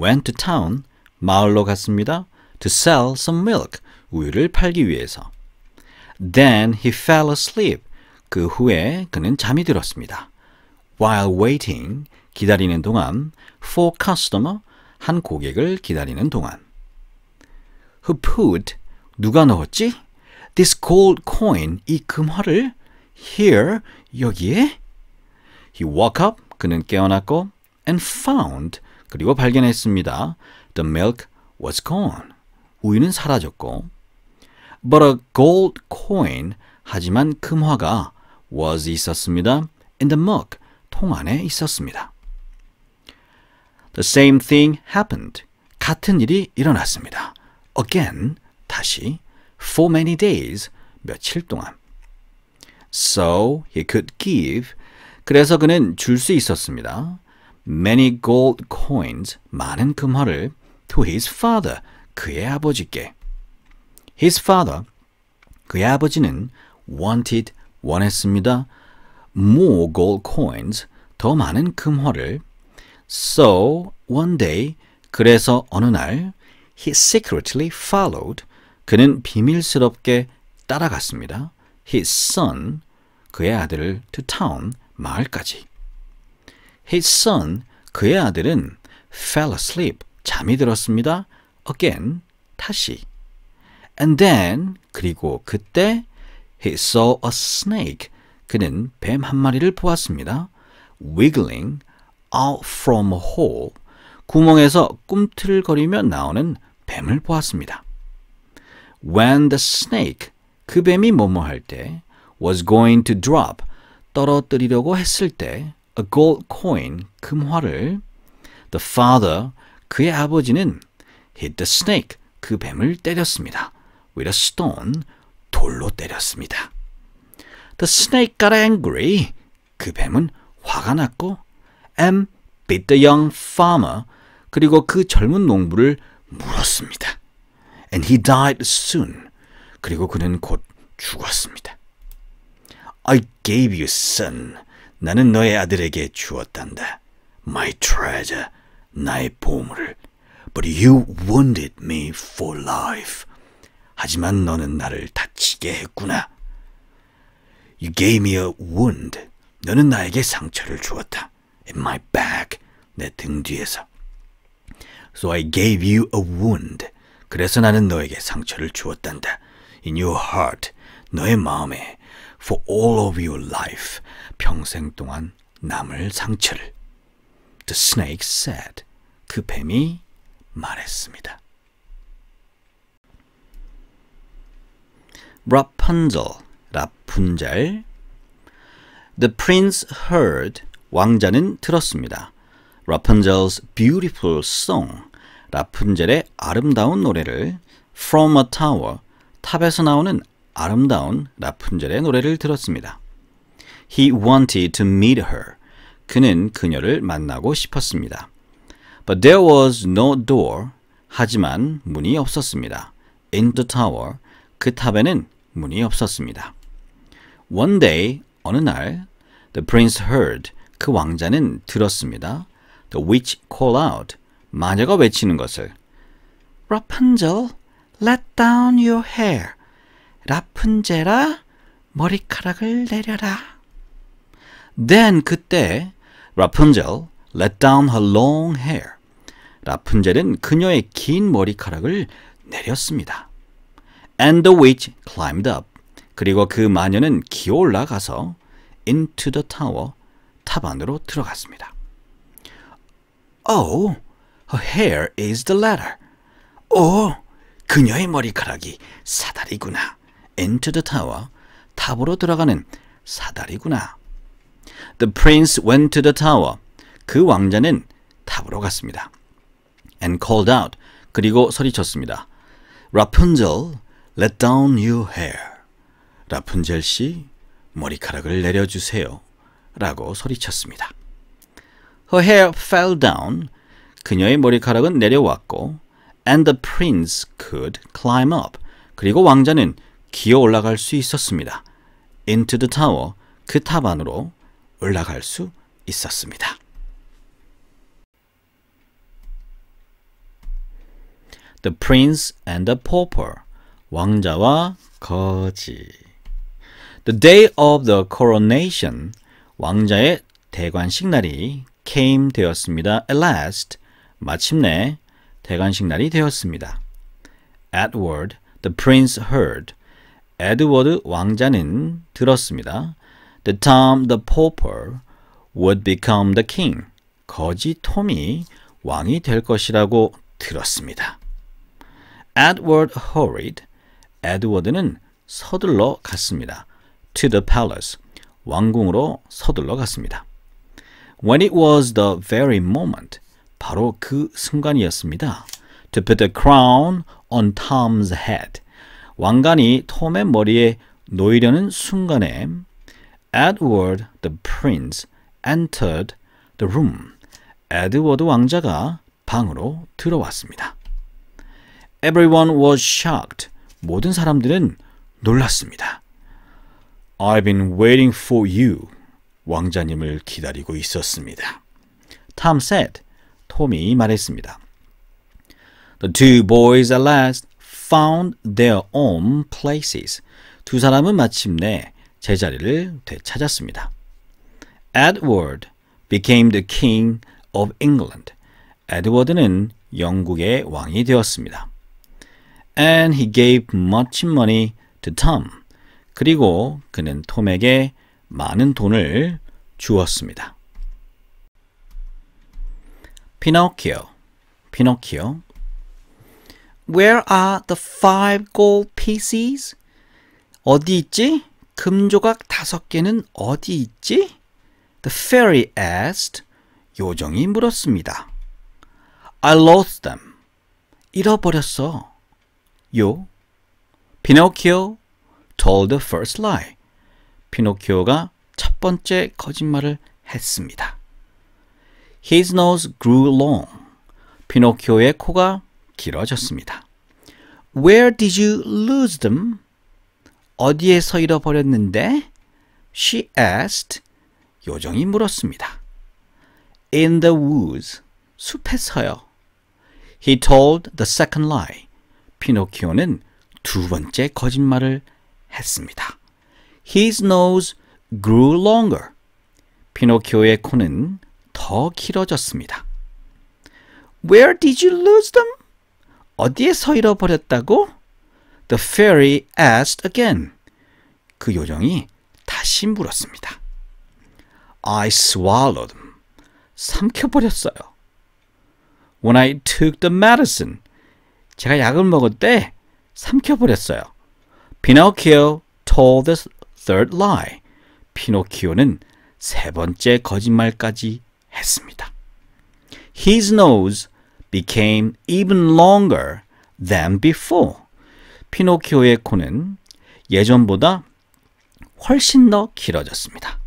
went to town, 마을로 갔습니다. to sell some milk, 우유를 팔기 위해서. Then he fell asleep. 그 후에 그는 잠이 들었습니다. While waiting, 기다리는 동안, for customer, 한 고객을 기다리는 동안. Who put, 누가 넣었지? This gold coin, 이 금화를 here, 여기에? He woke up, 그는 깨어났고, and found, 그리고 발견했습니다. The milk was gone. 우유는 사라졌고, but a gold coin 하지만 금화가 was 있었습니다. in the mug 통 안에 있었습니다. The same thing happened. 같은 일이 일어났습니다. Again 다시 for many days 며칠 동안. So he could give 그래서 그는 줄 수 있었습니다. many gold coins 많은 금화를 to his father 그의 아버지께 His father, 그의 아버지는 wanted, 원했습니다. more gold coins, 더 많은 금화를 So one day, 그래서 어느 날 he secretly followed, 그는 비밀스럽게 따라갔습니다. his son, 그의 아들을 to town, 마을까지. his son, 그의 아들은 fell asleep, 잠이 들었습니다. again, 다시. And then 그리고 그때 he saw a snake. 그는 뱀 한 마리를 보았습니다. wiggling out from a hole. 구멍에서 꿈틀거리며 나오는 뱀을 보았습니다. When the snake 그 뱀이 뭐뭐 할때 was going to drop 떨어뜨리려고 했을 때 a gold coin 금화를 the father 그의 아버지는 hit the snake 그 뱀을 때렸습니다. with a stone, 돌로 때렸습니다. The snake got angry. 그 뱀은 화가 났고 and bit the young farmer. 그리고 그 젊은 농부를 물었습니다. And he died soon. 그리고 그는 곧 죽었습니다. I gave you son. 나는 너의 아들에게 주었단다. My treasure. 나의 보물을. But you wounded me for life. 하지만 너는 나를 다치게 했구나. You gave me a wound. 너는 나에게 상처를 주었다. In my back. 내 등 뒤에서. So I gave you a wound. 그래서 나는 너에게 상처를 주었단다. In your heart. 너의 마음에. For all of your life. 평생 동안 남을 상처를. The snake said. 그 뱀이 말했습니다. Rapunzel, 라푼젤. The prince heard, 왕자는 들었습니다. Rapunzel's beautiful song, 라푼젤의 아름다운 노래를 From a tower, 탑에서 나오는 아름다운 라푼젤의 노래를 들었습니다. He wanted to meet her. 그는 그녀를 만나고 싶었습니다. But there was no door. 하지만 문이 없었습니다. In the tower. 그 탑에는 문이 없었습니다. One day, 어느 날, the prince heard, 그 왕자는 들었습니다. The witch call out, 마녀가 외치는 것을. Rapunzel, let down your hair. 라푼젤아, 머리카락을 내려라. Then 그때 라푼젤 let down her long hair. 라푼젤은 그녀의 긴 머리카락을 내렸습니다. And the witch climbed up. 그리고 그 마녀는 기어 올라가서 into the tower, 탑 안으로 들어갔습니다. Oh, her hair is the ladder. 오, 그녀의 머리카락이 사다리구나. into the tower, 탑으로 들어가는 사다리구나. The prince went to the tower. 그 왕자는 탑으로 갔습니다. And called out. 그리고 소리쳤습니다. Rapunzel, Let down your hair. 라푼젤 씨, 머리카락을 내려주세요. 라고 소리쳤습니다. Her hair fell down. 그녀의 머리카락은 내려왔고, and the prince could climb up. 그리고 왕자는 기어 올라갈 수 있었습니다. into the tower. 그 탑 안으로 올라갈 수 있었습니다. The prince and the pauper. 왕자와 거지. The day of the coronation, 왕자의 대관식 날이 came 되었습니다. At last, 마침내 대관식 날이 되었습니다. Edward, the prince heard. 에드워드 왕자는 들었습니다. The Tom the Pauper would become the king. 거지 톰이 왕이 될 것이라고 들었습니다. Edward hurried. 에드워드는 서둘러 갔습니다. To the palace. 왕궁으로 서둘러 갔습니다. When it was the very moment. 바로 그 순간이었습니다. To put a crown on Tom's head. 왕관이 톰의 머리에 놓이려는 순간에 Edward the prince entered the room. 에드워드 왕자가 방으로 들어왔습니다. Everyone was shocked. 모든 사람들은 놀랐습니다. I've been waiting for you. 왕자님을 기다리고 있었습니다. Tom said. 톰이 말했습니다. The two boys at last found their own places. 두 사람은 마침내 제자리를 되찾았습니다. Edward became the king of England. 에드워드는 영국의 왕이 되었습니다. And he gave much money to Tom. 그리고 그는 톰에게 많은 돈을 주었습니다. 피노키오, 피노키오. Where are the five gold pieces? 어디 있지? 금조각 다섯 개는 어디 있지? The fairy asked. 요정이 물었습니다. I lost them. 잃어버렸어. 요 피노키오 told the first lie. 피노키오가 첫 번째 거짓말을 했습니다. His nose grew long. 피노키오의 코가 길어졌습니다. Where did you lose them? 어디에서 잃어버렸는데? She asked. 요정이 물었습니다. In the woods. 숲에서요. He told the second lie. 피노키오는 두 번째 거짓말을 했습니다. His nose grew longer. 피노키오의 코는 더 길어졌습니다. Where did you lose them? 어디에서 잃어버렸다고? The fairy asked again. 그 요정이 다시 물었습니다. I swallowed them. 삼켜버렸어요. When I took the medicine. 제가 약을 먹을 때 삼켜버렸어요. Pinocchio told the third lie. 피노키오는 세 번째 거짓말까지 했습니다. His nose became even longer than before. 피노키오의 코는 예전보다 훨씬 더 길어졌습니다.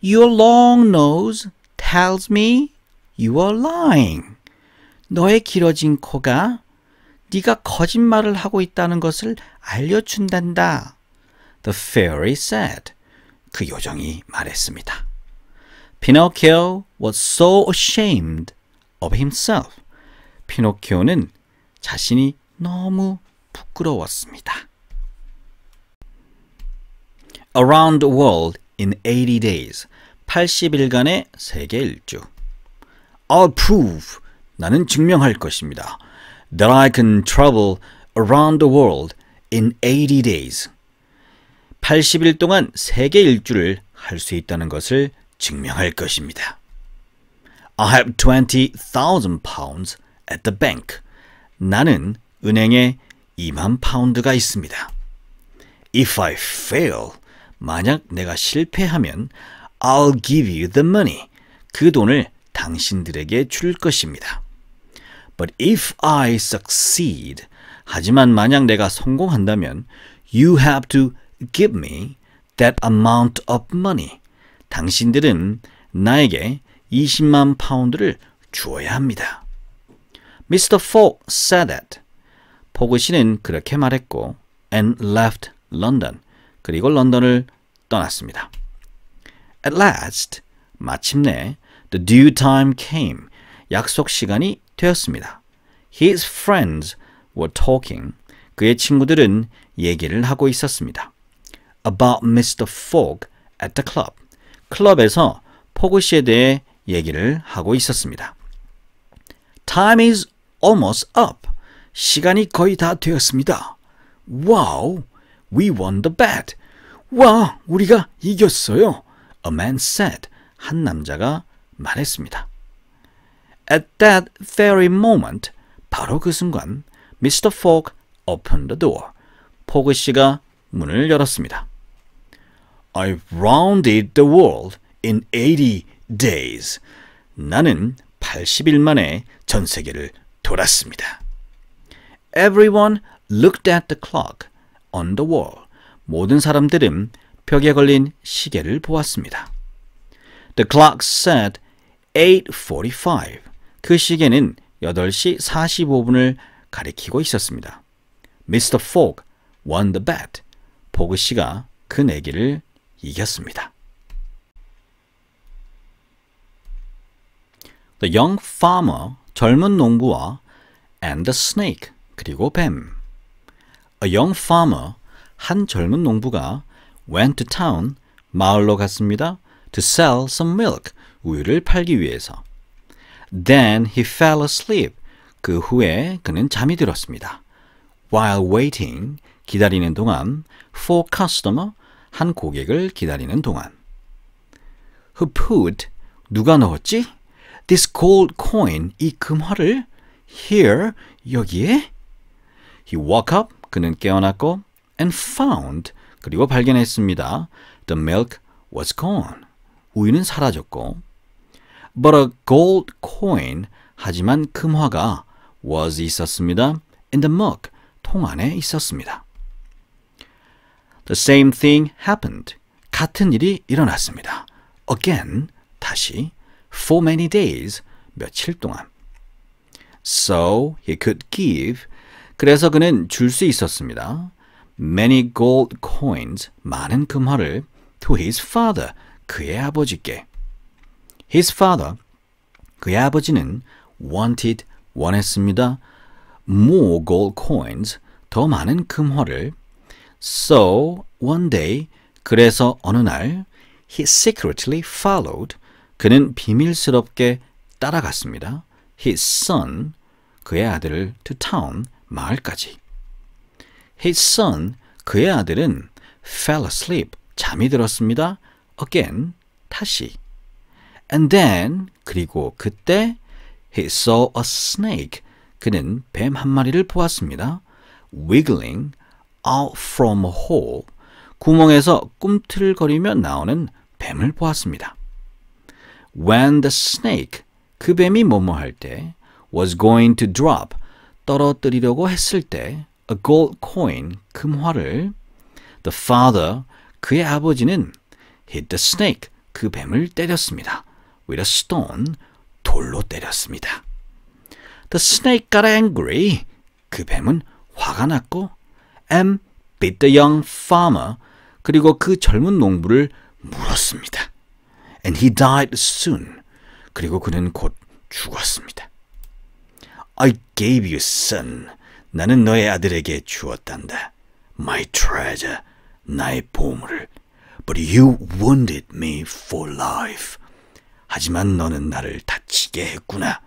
Your long nose tells me you are lying. 너의 길어진 코가 네가 거짓말을 하고 있다는 것을 알려준단다. The fairy said. 그 요정이 말했습니다. Pinocchio was so ashamed of himself. 피노키오는 자신이 너무 부끄러웠습니다. Around the world in 80 days. 80일간의 세계 일주. I'll prove 나는 증명할 것입니다. That I can travel around the world in 80 days. 80일 동안 세계 일주를 할 수 있다는 것을 증명할 것입니다. I have 20,000 pounds at the bank. 나는 은행에 2만 파운드가 있습니다. If I fail, 만약 내가 실패하면 I'll give you the money. 그 돈을 당신들에게 줄 것입니다. But if I succeed, 하지만 만약 내가 성공한다면 you have to give me that amount of money. 당신들은 나에게 20만 파운드를 주어야 합니다. Mr. Fogg said that. 포그 씨는 그렇게 말했고 and left London. 그리고 런던을 떠났습니다. At last, 마침내 the due time came. 약속 시간이 되었습니다. His friends were talking. 그의 친구들은 얘기를 하고 있었습니다. About Mr. Fogg at the club. 클럽에서 포그 씨에 대해 얘기를 하고 있었습니다. Time is almost up. 시간이 거의 다 되었습니다. Wow, we won the bet. 와, 우리가 이겼어요. A man said. 한 남자가 말했습니다. At that very moment, 바로 그 순간, Mr. Fogg opened the door. 포그 씨가 문을 열었습니다. I've rounded the world in 80 days. 나는 80일 만에 전 세계를 돌았습니다. Everyone looked at the clock on the wall. 모든 사람들은 벽에 걸린 시계를 보았습니다. The clock said 8:45. 그 시계는 8시 45분을 가리키고 있었습니다. Mr. Fogg won the bet. 포그 씨가 그 내기를 이겼습니다. The young farmer, 젊은 농부와 and the snake, 그리고 뱀. A young farmer, 한 젊은 농부가 went to town, 마을로 갔습니다. to sell some milk, 우유를 팔기 위해서. Then he fell asleep. 그 후에 그는 잠이 들었습니다. While waiting, 기다리는 동안, for customer, 한 고객을 기다리는 동안. Who put, 누가 넣었지? This gold coin, 이 금화를? Here, 여기에? He woke up, 그는 깨어났고, and found, 그리고 발견했습니다. The milk was gone. 우유는 사라졌고, but a gold coin 하지만 금화가 was 있었습니다. in the mug 통 안에 있었습니다. The same thing happened. 같은 일이 일어났습니다. again 다시 for many days 며칠 동안 So he could give 그래서 그는 줄 수 있었습니다. many gold coins 많은 금화를 to his father 그의 아버지께 His father, 그의 아버지는 wanted, 원했습니다. more gold coins, 더 많은 금화를 So one day, 그래서 어느 날 he secretly followed, 그는 비밀스럽게 따라갔습니다. his son, 그의 아들을 to town, 마을까지. his son, 그의 아들은 fell asleep, 잠이 들었습니다. again, 다시. And then 그리고 그때 he saw a snake. 그는 뱀 한 마리를 보았습니다. wiggling out from a hole. 구멍에서 꿈틀거리며 나오는 뱀을 보았습니다. When the snake 그 뱀이 뭐뭐 할 때 was going to drop 떨어뜨리려고 했을 때 a gold coin 금화를 the father 그의 아버지는 hit the snake 그 뱀을 때렸습니다. with a stone, 돌로 때렸습니다. The snake got angry. 그 뱀은 화가 났고 and bit the young farmer. 그리고 그 젊은 농부를 물었습니다. And he died soon. 그리고 그는 곧 죽었습니다. I gave you son. 나는 너의 아들에게 주었단다. My treasure. 나의 보물을. But you wounded me for life. 하지만 너는 나를 다치게 했구나.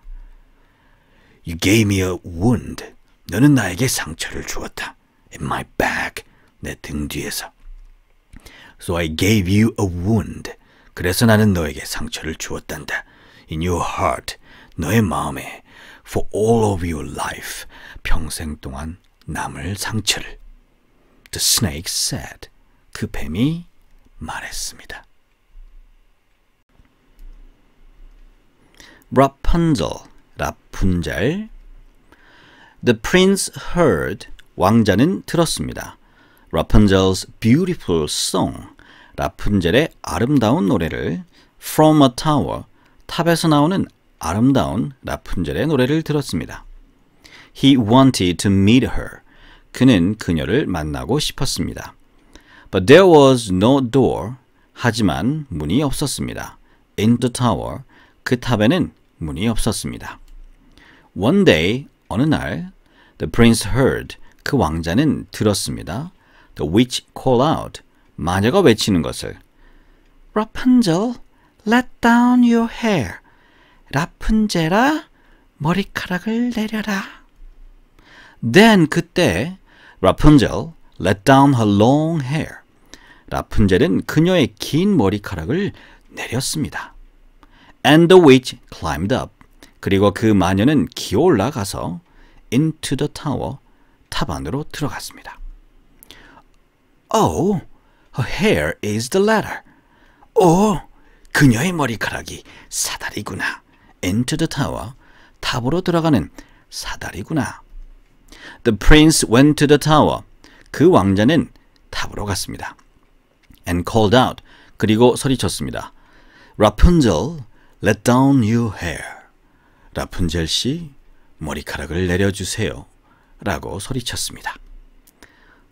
You gave me a wound. 너는 나에게 상처를 주었다. In my back. 내 등 뒤에서. So I gave you a wound. 그래서 나는 너에게 상처를 주었단다. In your heart. 너의 마음에. For all of your life. 평생 동안 남을 상처를. The snake said. 그 뱀이 말했습니다. r a p 라푼젤. The prince heard, 왕자는 들었습니다. Rapunzel's beautiful song, 라푼젤의 아름다운 노래를 From a tower, 탑에서 나오는 아름다운 라푼젤의 노래를 들었습니다. He wanted to meet her. 그는 그녀를 만나고 싶었습니다. But there was no door. 하지만 문이 없었습니다. In the tower. 그 탑에는 문이 없었습니다. One day, 어느 날, the prince heard, 그 왕자는 들었습니다. The witch call out, 마녀가 외치는 것을. Rapunzel, let down your hair. 라푼젤아, 머리카락을 내려라. Then 그때 라푼젤 let down her long hair. 라푼젤은 그녀의 긴 머리카락을 내렸습니다. And the witch climbed up. 그리고 그 마녀는 기어 올라가서 into the tower, 탑 안으로 들어갔습니다. Oh, her hair is the ladder. 오, oh, 그녀의 머리카락이 사다리구나. into the tower, 탑으로 들어가는 사다리구나. The prince went to the tower. 그 왕자는 탑으로 갔습니다. And called out. 그리고 소리쳤습니다. Rapunzel, Let down your hair. 라푼젤 씨, 머리카락을 내려주세요. 라고 소리쳤습니다.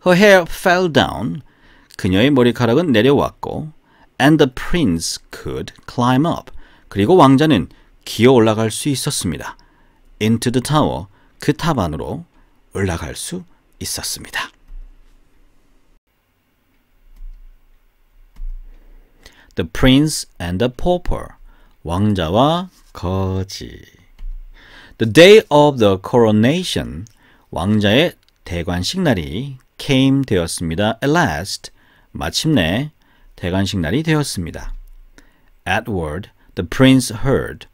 Her hair fell down. 그녀의 머리카락은 내려왔고, and the prince could climb up. 그리고 왕자는 기어 올라갈 수 있었습니다. into the tower. 그 탑 안으로 올라갈 수 있었습니다. The prince and the pauper. 왕자와 거지. The day of the coronation, 왕자의 대관식 날이 came 되었습니다. At last, 마침내 대관식 날이 되었습니다. Edward, the prince heard.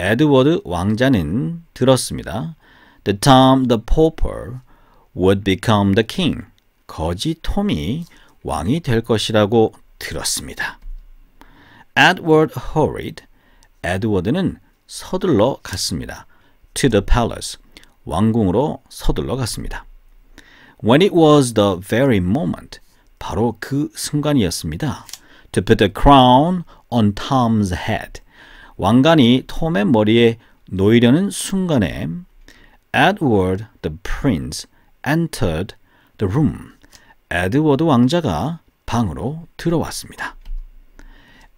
에드워드 왕자는 들었습니다. The Tom the Pauper would become the king. 거지 톰이 왕이 될 것이라고 들었습니다. Edward hurried. 에드워드는 서둘러 갔습니다. To the palace. 왕궁으로 서둘러 갔습니다. When it was the very moment. 바로 그 순간이었습니다. To put the crown on Tom's head. 왕관이 톰의 머리에 놓이려는 순간에 Edward the prince entered the room. 에드워드 왕자가 방으로 들어왔습니다.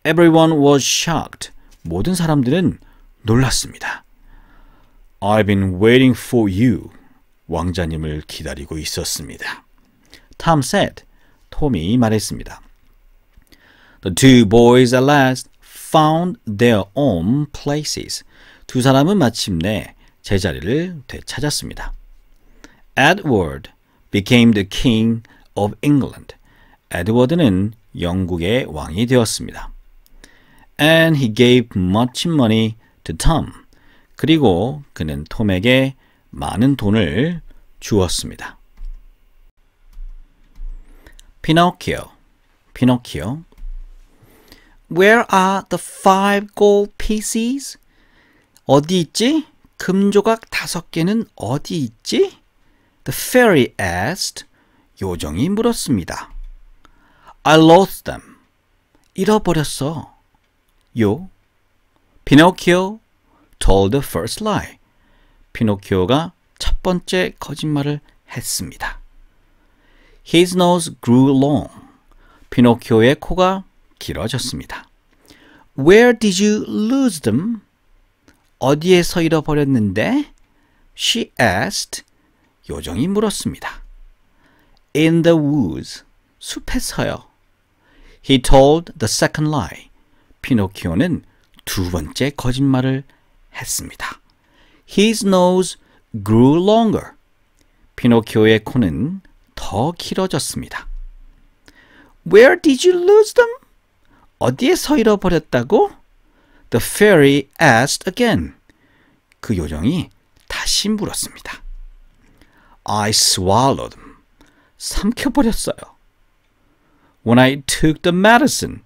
Everyone was shocked. 모든 사람들은 놀랐습니다. I've been waiting for you. 왕자님을 기다리고 있었습니다. Tom said. 톰이 말했습니다. The two boys at last found their own places. 두 사람은 마침내 제자리를 되찾았습니다. Edward became the king of England. 에드워드는 영국의 왕이 되었습니다. And he gave much money to Tom. 그리고 그는 톰에게 많은 돈을 주었습니다. 피노키오, 피노키오. Where are the five gold pieces? 어디 있지? 금조각 다섯 개는 어디 있지? The fairy asked. 요정이 물었습니다. I lost them. 잃어버렸어. 요. 피노키오 told the first lie. 피노키오가 첫 번째 거짓말을 했습니다. His nose grew long. 피노키오의 코가 길어졌습니다. Where did you lose them? 어디에서 잃어버렸는데? She asked. 요정이 물었습니다. In the woods. 숲에서요. He told the second lie. 피노키오는 두 번째 거짓말을 했습니다. His nose grew longer. 피노키오의 코는 더 길어졌습니다. Where did you lose them? 어디에서 잃어버렸다고? The fairy asked again. 그 요정이 다시 물었습니다. I swallowed them. 삼켜버렸어요. When I took the medicine.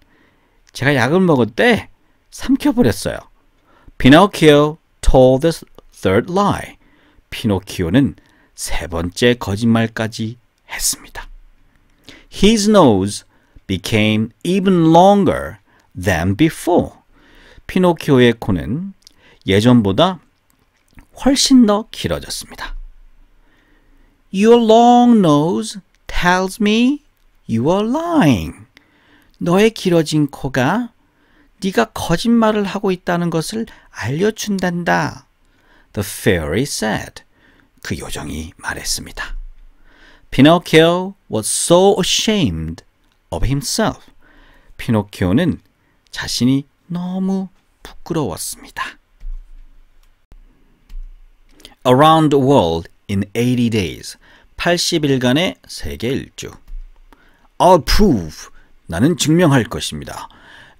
제가 약을 먹을 때 삼켜버렸어요. Pinocchio told the third lie. 피노키오는 세 번째 거짓말까지 했습니다. His nose became even longer than before. 피노키오의 코는 예전보다 훨씬 더 길어졌습니다. Your long nose tells me you are lying. 너의 길어진 코가 네가 거짓말을 하고 있다는 것을 알려준단다. The fairy said. 그 요정이 말했습니다. Pinocchio was so ashamed of himself. 피노키오는 자신이 너무 부끄러웠습니다. Around the world in 80 days. 80일간의 세계 일주. I'll prove 나는 증명할 것입니다.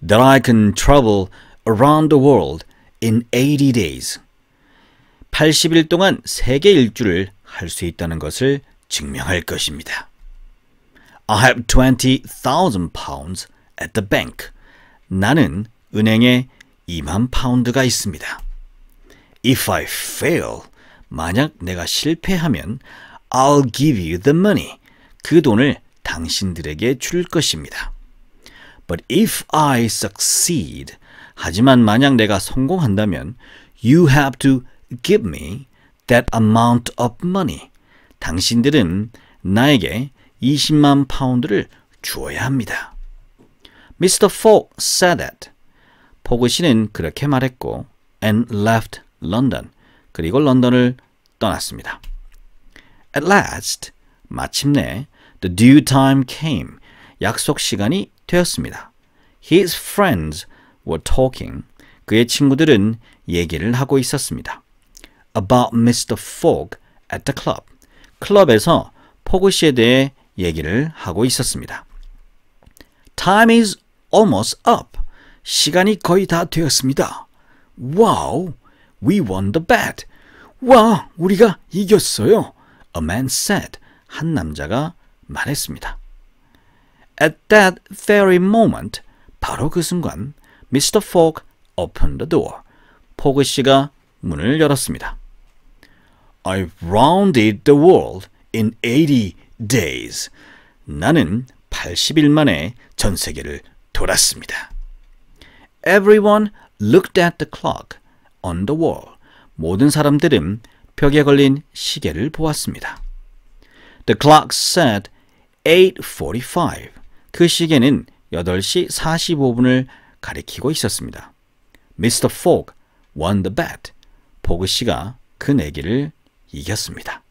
That I can travel around the world in 80 days. 80일 동안 세계 일주를 할 수 있다는 것을 증명할 것입니다. I have 20,000 pounds at the bank. 나는 은행에 2만 파운드가 있습니다. If I fail, 만약 내가 실패하면 I'll give you the money. 그 돈을 당신들에게 줄 것입니다. But if I succeed, 하지만 만약 내가 성공한다면 you have to give me that amount of money. 당신들은 나에게 20만 파운드를 주어야 합니다. Mr. Fogg said that. 포그 씨는 그렇게 말했고 and left London. 그리고 런던을 떠났습니다. At last, 마침내 the due time came. 약속 시간이 되었습니다. His friends were talking. 그의 친구들은 얘기를 하고 있었습니다. About Mr. Fogg at the club. 클럽에서 포그 씨에 대해 얘기를 하고 있었습니다. Time is almost up. 시간이 거의 다 되었습니다. Wow, we won the bet. 와, 우리가 이겼어요. A man said. 한 남자가 말했습니다. At that very moment, 바로 그 순간, Mr. Fogg opened the door. 포그 씨가 문을 열었습니다. I rounded the world in 80 days. 나는 80일 만에 전 세계를 돌았습니다. Everyone looked at the clock on the wall. 모든 사람들은 벽에 걸린 시계를 보았습니다. The clock said 8:45. 그 시계는 8시 45분을 가리키고 있었습니다. 미스터 포그 won the bet. 포그 씨가 그 내기를 이겼습니다.